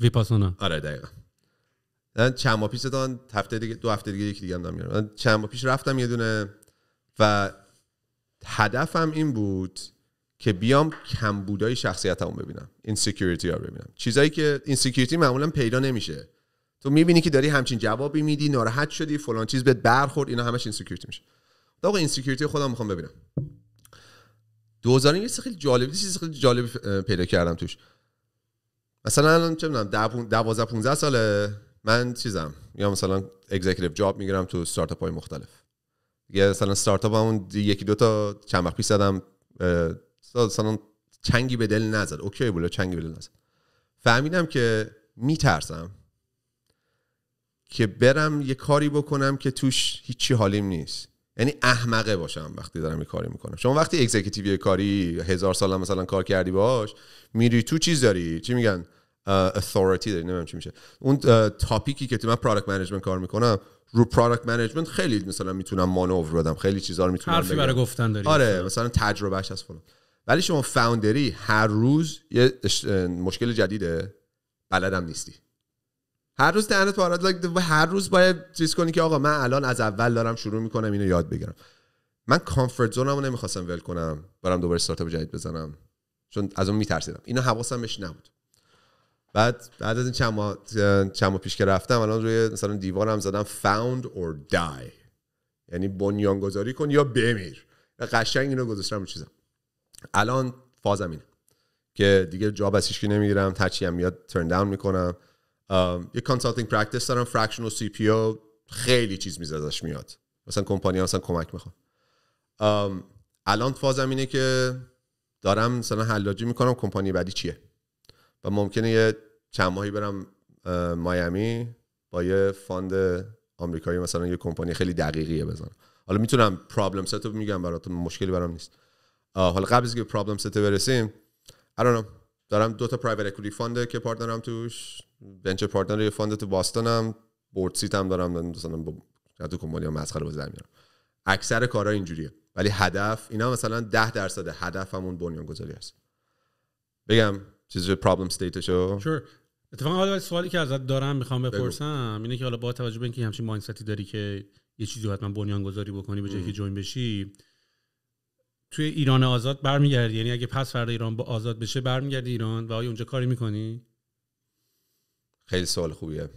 ویپاسونا آره دقیقا من چند ماه پیش دادن هفته دیگه دو هفته دیگه یک دیگه هم دارم من چند ماه پیش رفتم یه دونه و هدفم این بود که بیام کمبودای شخصیتمو ببینم این سکیوریتی رو ببینم چیزایی که این سکیوریتی معمولا پیدا نمیشه تو میبینی که داری همچین جوابی میدی ناراحت شدی فلان چیز بهت برخورد اینا همش این سکیوریتی میشه خب آقا این سکیوریتی خودم میخوام ببینم 2000 یه خیلی جالبی چیز خیلی جالب پیدا کردم توش مثلا الان چه میدونم 12 15 ساله من چیزم یا مثلا اگزیکتیو جاب میگیرم تو استارتاپ های مختلف یه مثلا استارتاپ اون یکی دو تا چند وقت پیش زدم مثلا چنگی به دل نزد اوکی بولا چنگی به دل نزد فهمیدم که میترسم که برم یه کاری بکنم که توش هیچی حالیم نیست یعنی احمقه باشم وقتی دارم این کاری میکنم شما وقتی اگزیکیتیو کاری هزار سال مثلا کار کردی باش میری تو چیز داری چی میگن اتوریتی داری نمیدونم چی میشه اون تاپیکی که تو من پرادکت منیجمنت کار میکنم رو پرادکت منیجمنت خیلی مثلا میتونم مانور بدم خیلی چیزا رو میتونم حرفی برای گفتن داری آره مثلا تجربهش از فلان ولی شما فاوندری هر روز یه مشکل جدیده بلدم نیستی هر روز دهنت پاراد هر روز باید چیز کنی که آقا من الان از اول دارم شروع میکنم اینو یاد بگیرم من کامفورت زونمو نمیخواستم ول کنم برم دوباره استارتاپ جدید بزنم چون از اون میترسیدم اینو حواسم بهش نبود بعد بعد از این چند ماه چند ماه پیش که رفتم الان روی مثلا دیوارم زدم found or die یعنی بنیانگذاری کن یا بمیر قشنگ اینو گذاشتم چیزم الان فازم اینه که دیگه جاب از هیچکی نمیگیرم تچی هم ترن داون میکنم یه کانسالتینگ پرکتیس دارم فرکشنال و سی پی او خیلی چیز میز ازش میاد مثلا کمپانی ها مثلا کمک میخوام الان فازم اینه که دارم مثلا حلاجی میکنم کمپانی بعدی چیه و ممکنه یه چند ماهی برم مایمی با یه فاند آمریکایی مثلا یه کمپانی خیلی دقیقیه بزنم حالا میتونم پرابلم ست میگم براتون مشکلی برام نیست حالا قبل از که پرابلم ست برسیم I don't know. دارم دو تا پرایوت اکوئیتی فاند که پارتنرم توش ونچر پارتنر یه فاند تو باستانم، هم بورد سیت هم دارم مثلا با تو کمپانی مسخره بازی میارم اکثر کارا اینجوریه ولی هدف اینا مثلا 10 درصد هدفمون گذاری است بگم چیزی پرابلم استیتشو sure. اتفاقا حالا سوالی که ازت دارم میخوام بپرسم اینه که حالا با توجه به اینکه همچین مایندتی داری که یه چیزی حتما بنیان گذاری بکنی به جای که جوین بشی توی ایران آزاد برمیگردی یعنی اگه پس فردا ایران با آزاد بشه برمیگردی ایران و آیا اونجا کاری میکنی خیلی سوال خوبیه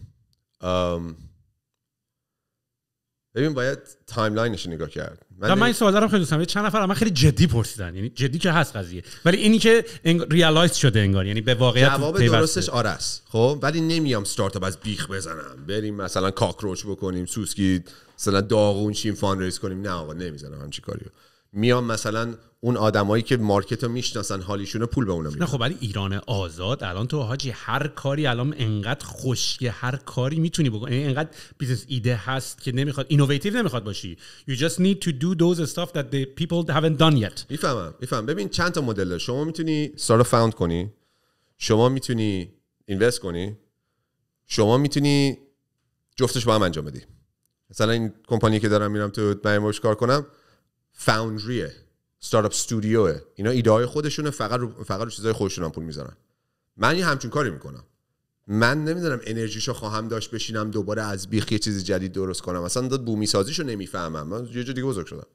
ببین باید تایملاینش نگاه کرد من, من این سوال رو خیلی دوستم. دارم چند نفر من خیلی جدی پرسیدن یعنی جدی که هست قضیه ولی اینی که انگ... ریالایز شده انگار یعنی به واقعیت جواب درستش آره است خب ولی نمیام استارت از بیخ بزنم بریم مثلا کاکروچ بکنیم سوسکی مثلا داغون شیم ریز کنیم نه آقا نمیزنم همچی کاریو میام مثلا اون آدمایی که مارکت میشناسن حالیشون پول به اونا میدن نه خب ولی ایران آزاد الان تو هر کاری الان انقدر خوشگه هر کاری میتونی بکنی یعنی انقدر بیزنس ایده هست که نمیخواد اینوویتیو نمیخواد باشی you just need to do those stuff that the people haven't done yet میفهمم میفهمم ببین چند تا مدل شما میتونی سارا فاوند کنی شما میتونی اینوست کنی شما میتونی جفتش با هم انجام بدی مثلا این کمپانی که دارم میرم تو مش کار کنم فاوندریه اپ استودیوه اینا ایده های خودشونه فقط رو فقط رو چیزای خودشون هم پول میذارن من یه همچین کاری میکنم من نمیدونم انرژیشو خواهم داشت بشینم دوباره از بیخ یه چیز جدید درست کنم اصلا داد بومی سازیشو نمیفهمم من یه جا دیگه بزرگ شدم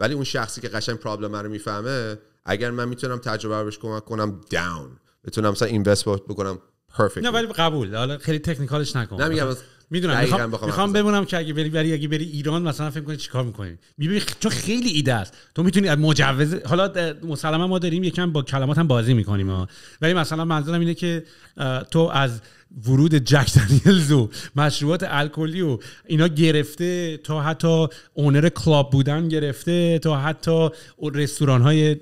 ولی اون شخصی که قشنگ پرابلم رو میفهمه اگر من میتونم تجربه بهش کمک کنم داون بتونم مثلا اینوست بکنم پرفکت نه ولی قبول حالا خیلی تکنیکالش نکن نمیگم میدونم میخوام, میخوام بمونم که اگه بری بری اگه بری ایران مثلا فکر کنی چیکار میکنی میبینی چون خیلی ایده است تو میتونی از مجوز حالا مسلما ما داریم یکم با کلمات هم بازی میکنیم ولی مثلا منظورم اینه که تو از ورود جک دنیلز و مشروبات الکلی و اینا گرفته تا حتی اونر کلاب بودن گرفته تا حتی رستوران های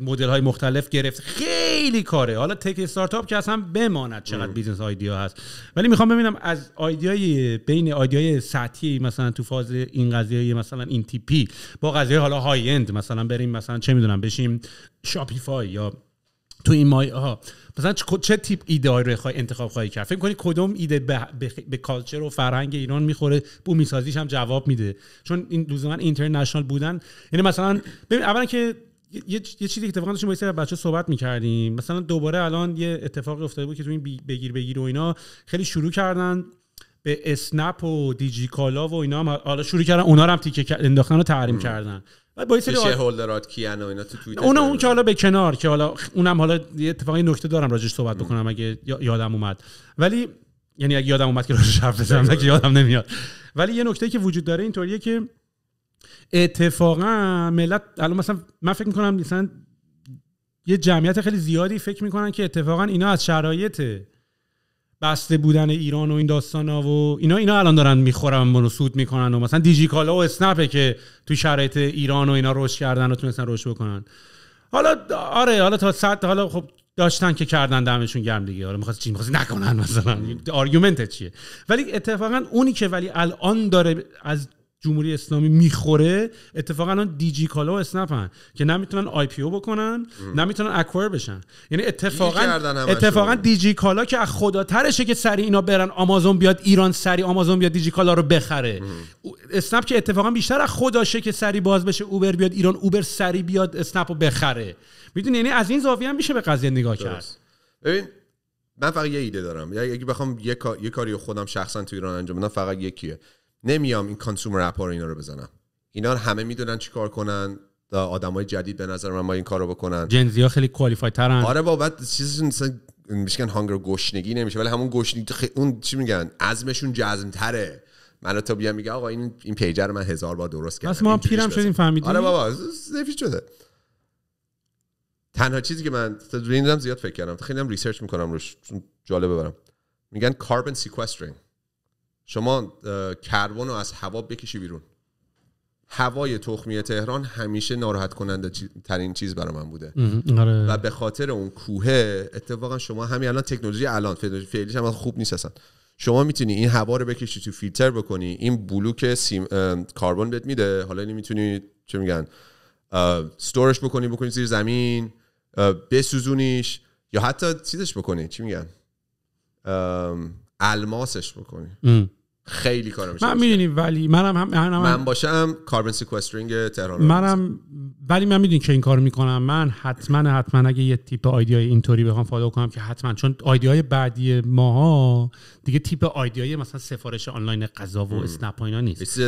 مدل های مختلف گرفته خیلی کاره حالا تک استارتاپ که اصلا بماند چقدر بیزنس آیدیا هست ولی میخوام ببینم از آیدیا بین آیدیای سطحی مثلا تو فاز این قضیه مثلا این تیپی با قضیه حالا های اند مثلا بریم مثلا چه میدونم بشیم شاپیفای یا تو این مایه ها مثلا چه تیپ ایده های رو انتخاب خواهی کرد فکر کنی کدوم ایده به, به, به کالچر و فرهنگ ایران میخوره بو میسازیش هم جواب میده چون این لزوما اینترنشنال بودن یعنی مثلا ببین اولا که یه, یه چیزی که اتفاقا داشتیم با بچه صحبت میکردیم مثلا دوباره الان یه اتفاقی افتاده بود که تو این بگیر بگیر و اینا خیلی شروع کردن به اسنپ و دیجی کالا و اینا حالا شروع کردن اونا رو هم تیکه انداختن و تحریم کردن با این هولدرات اینا تو توییتر اون اون که حالا به کنار که حالا اونم حالا یه اتفاقی نکته دارم راجش صحبت بکنم اگه یادم اومد ولی یعنی اگه یادم اومد که راجش حرف بزنم که یادم نمیاد ولی یه نکته که وجود داره اینطوریه که اتفاقا ملت الان مثلا من فکر میکنم مثلا یه جمعیت خیلی زیادی فکر میکنن که اتفاقا اینا از شرایط بسته بودن ایران و این داستان ها و اینا اینا الان دارن میخورن و سود میکنن و مثلا کالا و اسنپه که تو شرایط ایران و اینا روش کردن و تونستن روش بکنن حالا آره حالا تا صد حالا خب داشتن که کردن دمشون گرم دیگه حالا میخواست چی میخواست نکنن مثلا آرگومنت چیه ولی اتفاقا اونی که ولی الان داره از جمهوری اسلامی میخوره اتفاقا الان دیجی کالا و اسنپن که نمیتونن آی پی او بکنن نمیتونن اکوایر بشن یعنی اتفاقا اتفاقا دیجی کالا که از خدا ترشه که سری اینا برن آمازون بیاد ایران سری آمازون بیاد دیجی کالا رو بخره اسنپ که اتفاقا بیشتر از خداشه که سری باز بشه اوبر بیاد ایران اوبر سری بیاد اسنپ رو بخره میدونی یعنی از این زاویه هم میشه به قضیه نگاه کرد ببین من فقط یه ایده دارم اگه بخوام یه, کاری خودم شخصا تو ایران انجام بدم فقط یکیه نمیام این کانسومر اپ رو اینا رو بزنم اینا همه میدونن چیکار کنن آدمای جدید به نظر من ما این کارو بکنن جنزیا خیلی کوالیفای ترن آره بابت چیزشون مثلا میشکن هانگر گشنگی نمیشه ولی همون گشنگی خی... اون چی میگن عزمشون جزم تره من تا بیام میگه آقا این این پیجر من هزار بار درست کردم ما پیرم شدیم فهمیدیم آره بابا زفی شده تنها چیزی که من تو زیاد فکر کردم خیلی هم ریسرچ میکنم روش جالبه برام میگن کاربن سیکوسترینگ شما کربن رو از هوا بکشی بیرون هوای تخمی تهران همیشه ناراحت کننده ترین چیز برای من بوده آره. و به خاطر اون کوهه اتفاقا شما همین الان تکنولوژی الان فعلیش هم خوب نیست اصلا شما میتونی این هوا رو بکشی تو فیلتر بکنی این بلوک سیم، کاربن بهت میده حالا این میتونی چه میگن استورش بکنی بکنی زیر زمین بسوزونیش یا حتی چیزش بکنی چی میگن الماسش بکنی خیلی کار میشه من ولی منم هم, هم, هم من باشم کاربن سیکوسترینگ تهران منم ولی من میدونم که این کار میکنم من حتما حتما اگه یه تیپ آیدی های اینطوری بخوام فالو کنم که حتما چون آیدی های بعدی ماها دیگه تیپ آیدی های مثلا سفارش آنلاین غذا و اسنپ اینا نیست چیز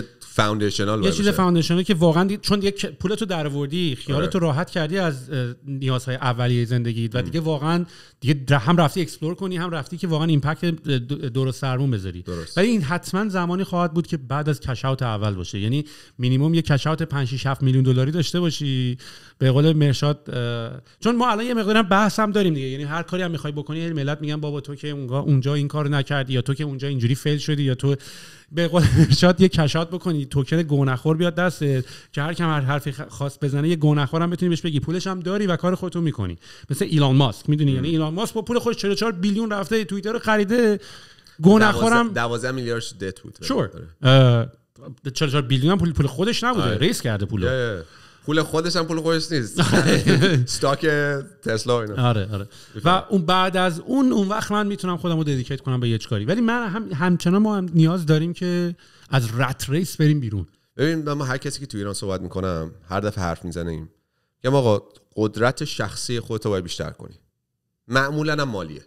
یه چیز فاوندیشنال که واقعا دید چون دیگه پولتو دروردی خیال خیالتو آره. راحت کردی از نیازهای اولیه زندگی و دیگه واقعا دیگه هم رفتی اکسپلور کنی هم رفتی که واقعا ایمپکت درست سرمون بذاری ولی این حتما زمانی خواهد بود که بعد از کش اول باشه یعنی مینیمم یه کش اوت 5 6 7 میلیون دلاری داشته باشه باشی به قول مرشاد چون ما الان یه مقدارم بحث هم داریم دیگه یعنی هر کاری هم میخوای بکنی ملت میگن بابا تو که اونجا این کار نکردی یا تو که اونجا اینجوری فیل شدی یا تو به قول مرشاد یه کشات بکنی توکن گونخور بیاد دست که هر کم هر حرفی خاص بزنه یه گونخور هم بتونی بهش بگی پولش هم داری و کار خودتو میکنی مثل ایلان ماسک میدونی یعنی ایلان ماسک با پول خودش 44 بیلیون رفته توییتر رو خریده گونخورم 12 میلیارد دت توییتر شور آره. 44 بیلیون پول پول خودش نبوده آره. ریس کرده پولو پول خودش هم پول خودش نیست ستاک تسلا اینا آره آره و اون بعد از اون اون وقت من میتونم خودم رو ددیکیت کنم به یه کاری ولی من هم همچنان ما هم نیاز داریم که از رت ریس بریم بیرون ببین من هر کسی که تو ایران صحبت میکنم هر دفعه حرف میزنیم یا آقا قدرت شخصی خودتو باید بیشتر کنی معمولا هم مالیه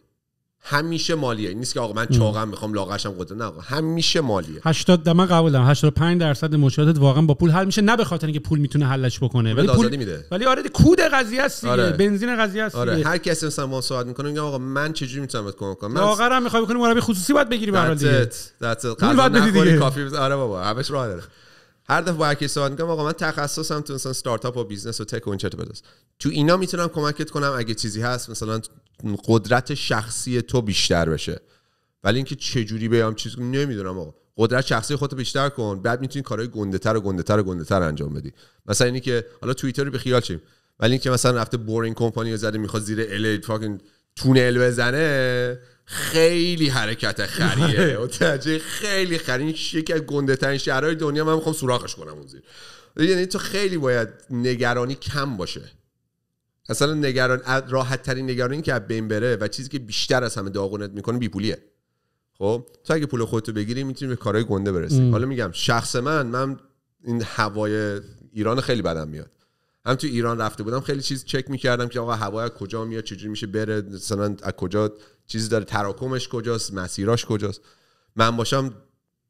همیشه مالیه نیست که آقا من چاقم میخوام لاغرشم قدرت نه آقا همیشه مالیه 80 من قبولم 85 درصد مشکلات واقعا با پول حل میشه نه به خاطر اینکه پول میتونه حلش بکنه ولی پول میده ولی آره کود قضیه است آره. بنزین قضیه است آره. هر کسی مثلا ما صحبت میکنه میگه آقا من چجوری میتونم بهت کمک کنم لاغرم من... میخوای بکنی مربی خصوصی باید بگیری برات هر حال دیگه کافی آره بابا همش راه داره هر دفعه با هر صحبت میکنم آقا من تخصصم تو مثلا استارتاپ و بیزنس و تک و این چرت تو اینا میتونم کمکت کنم اگه چیزی هست مثلا قدرت شخصی تو بیشتر بشه ولی اینکه چه جوری بیام چیز نمیدونم آقا قدرت شخصی خودت بیشتر کن بعد میتونی کارهای تر و تر و تر انجام بدی مثلا اینی که حالا توییتر رو به خیال چیم ولی اینکه مثلا رفته بورینگ کمپانی زده میخواد زیر ال فاکین تونل بزنه خیلی حرکت خریه متوجه خیلی خرین یکی از گنده ترین شهرهای دنیا من میخوام سوراخش کنم اون زیر یعنی تو خیلی باید نگرانی کم باشه اصلا نگران راحت ترین نگرانی که از بین بره و چیزی که بیشتر از همه داغونت میکنه پولیه خب تو اگه پول خودتو بگیری میتونی به کارهای گنده برسی حالا میگم شخص من من این هوای ایران خیلی بدم میاد هم تو ایران رفته بودم خیلی چیز چک میکردم که آقا هوای از کجا میاد چجوری میشه بره مثلا از کجا چیزی داره تراکمش کجاست مسیراش کجاست من باشم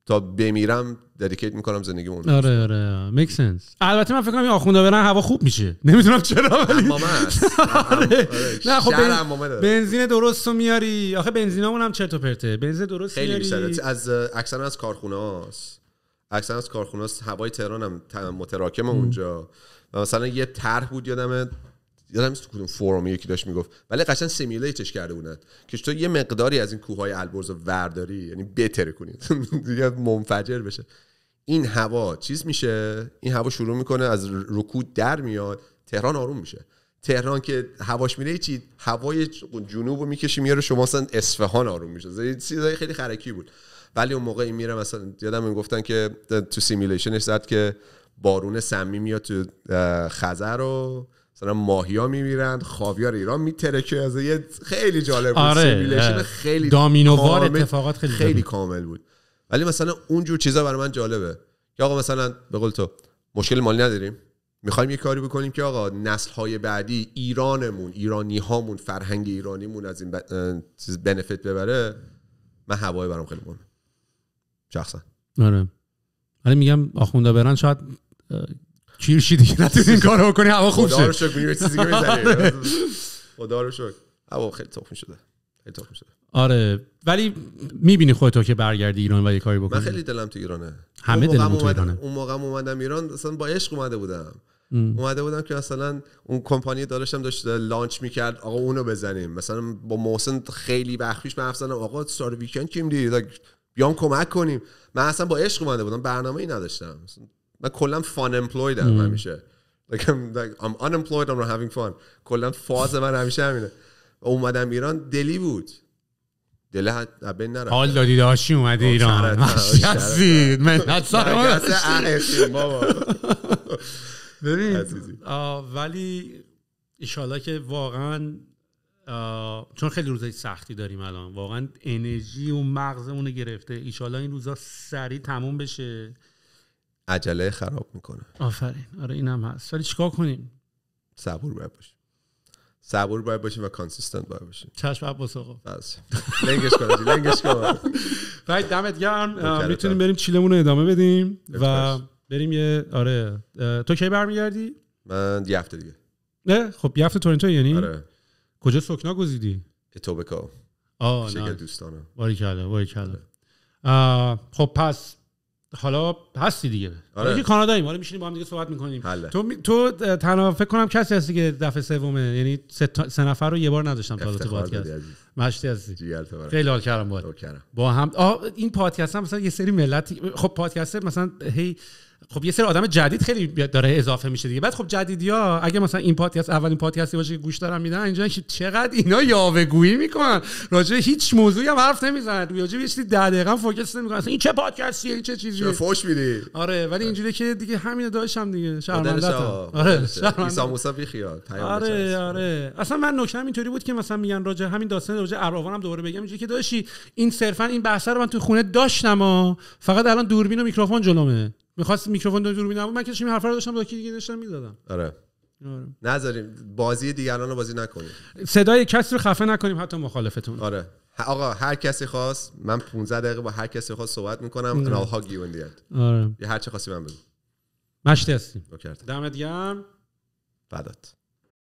تا بمیرم دریکیت میکنم زندگی اون آره آره میک آره. البته من فکر کنم این برن هوا خوب میشه نمیدونم چرا ولی آره. نه خب بنزین درست میاری آخه بنزینمون هم چرت و پرته بنزین درست خیلی میاری از اکثر از کارخونه هاست اکثر از کارخونه هوای تهران هم متراکم اونجا مثلا یه طرح بود یادمه یادم نیست تو کدوم فورم یکی داشت میگفت ولی قشنگ سیمیلیتش کرده بودن که تو یه مقداری از این کوههای البرز رو ورداری یعنی بتره کنید دیگه منفجر بشه این هوا چیز میشه این هوا شروع میکنه از رکود در میاد تهران آروم میشه تهران که هواش میره چی هوای جنوب رو میکشی میاره شما مثلا اصفهان آروم میشه چیزای خیلی خرکی بود ولی اون موقع میره مثلا یادم میگفتن که تو سیمولیشنش زد که بارون سمی میاد تو خزر رو مثلا ماهیا میمیرن خاویار ایران میترکه از یه خیلی جالب بود آره، خیلی دامینووار اتفاقات خیلی خیلی کامل بود ولی مثلا اونجور چیزا برای من جالبه که آقا مثلا به قول تو مشکل مالی نداریم میخوایم یه کاری بکنیم که آقا نسل های بعدی ایرانمون ایرانی هامون فرهنگ ایرانیمون از این ب... چیز بنفیت ببره من هوای برام خیلی مهمه شخصا آره ولی میگم آخونده برن شاید کیرشی دیگه نتونین کارو بکنی هوا خوب شه خدا رو شکر چیزی که آره. خدا رو شکر هوا خیلی تخم شده خیلی تخم شده آره ولی میبینی خودتو که برگردی ایران و یه کاری بکنی من خیلی دلم تو ایرانه همه دلم تو ایرانه اون موقع اومدم ایران اصلا با عشق اومده بودم ام. اومده بودم که مثلا اون کمپانی داشتم داشت لانچ میکرد آقا اونو بزنیم مثلا با محسن خیلی وقت من افسانم آقا سار ویکند کیم دی بیام کمک کنیم من اصلا با عشق اومده بودم برنامه ای نداشتم من کلا فان هم همیشه like I'm, like unemployed I'm not having fun کلا فاز من همیشه همینه اومدم ایران دلی بود دل حد حال دادی داشتی اومدی ایران مشکسید منت ببین ولی ایشالا که واقعا چون خیلی روزای سختی داریم الان واقعا انرژی و مغزمون گرفته ایشالا این روزا سریع تموم بشه عجله خراب میکنه آفرین آره اینم هم هست ولی چیکار کنیم صبور باید باشیم صبور باید باشیم و کانسیستنت باید باشیم چشم باشه آقا بس لنگش کن لنگش کن فقط دمت گرم میتونیم بریم چیلمون رو ادامه بدیم و بریم یه آره تو کی برمیگردی من یه هفته دیگه نه خب یه هفته تورنتو یعنی آره. کجا سکنا گزیدی اتوبکا آه نه دوستانم باریکلا کلا آره. خب پس حالا هستی دیگه آره. که کاناداییم حالا میشینیم با هم دیگه صحبت میکنیم تو می... تو تنها فکر کنم کسی هستی که دفعه سومه یعنی سه, تا... نفر رو یه بار نداشتم تا تو پادکست مشتی هستی خیلی حال کردم با هم این پادکست هم مثلا یه سری ملت خب پادکست مثلا هی خب یه سری آدم جدید خیلی داره اضافه میشه دیگه بعد خب جدیدیا اگه مثلا این پادکست اولین پادکستی باشه که گوش دارن میدن اینجا که چقدر اینا یاوه‌گویی میکنن راجع هیچ موضوعی هم حرف نمیزنن راجع به چیزی 10 دقیقه فوکس نمیکنن این چه پادکستیه این چه چیزیه فوش میدی آره ولی اینجوری که دیگه همین داشتم هم دیگه خب، شرمنده آره خب، عیسی موسی خیال آره آره اصلا من نکتم اینطوری بود که مثلا میگن راجع همین داستان راجع اراوانم دوباره بگم اینجوری که داشی این صرفا این بحث رو من تو خونه داشتم فقط الان دوربین و میکروفون جلومه میخواست میکروفون دو دور من که حرفا رو داشتم که دیگه داشتم میدادم آره آره. نذاریم بازی دیگران رو بازی نکنیم صدای کسی رو خفه نکنیم حتی مخالفتون آره آقا هر کسی خواست من 15 دقیقه با هر کسی خواست صحبت میکنم راه ها گیون آره. یه هر چه خواستی من بگو مشتی هستیم دمت گرم بدات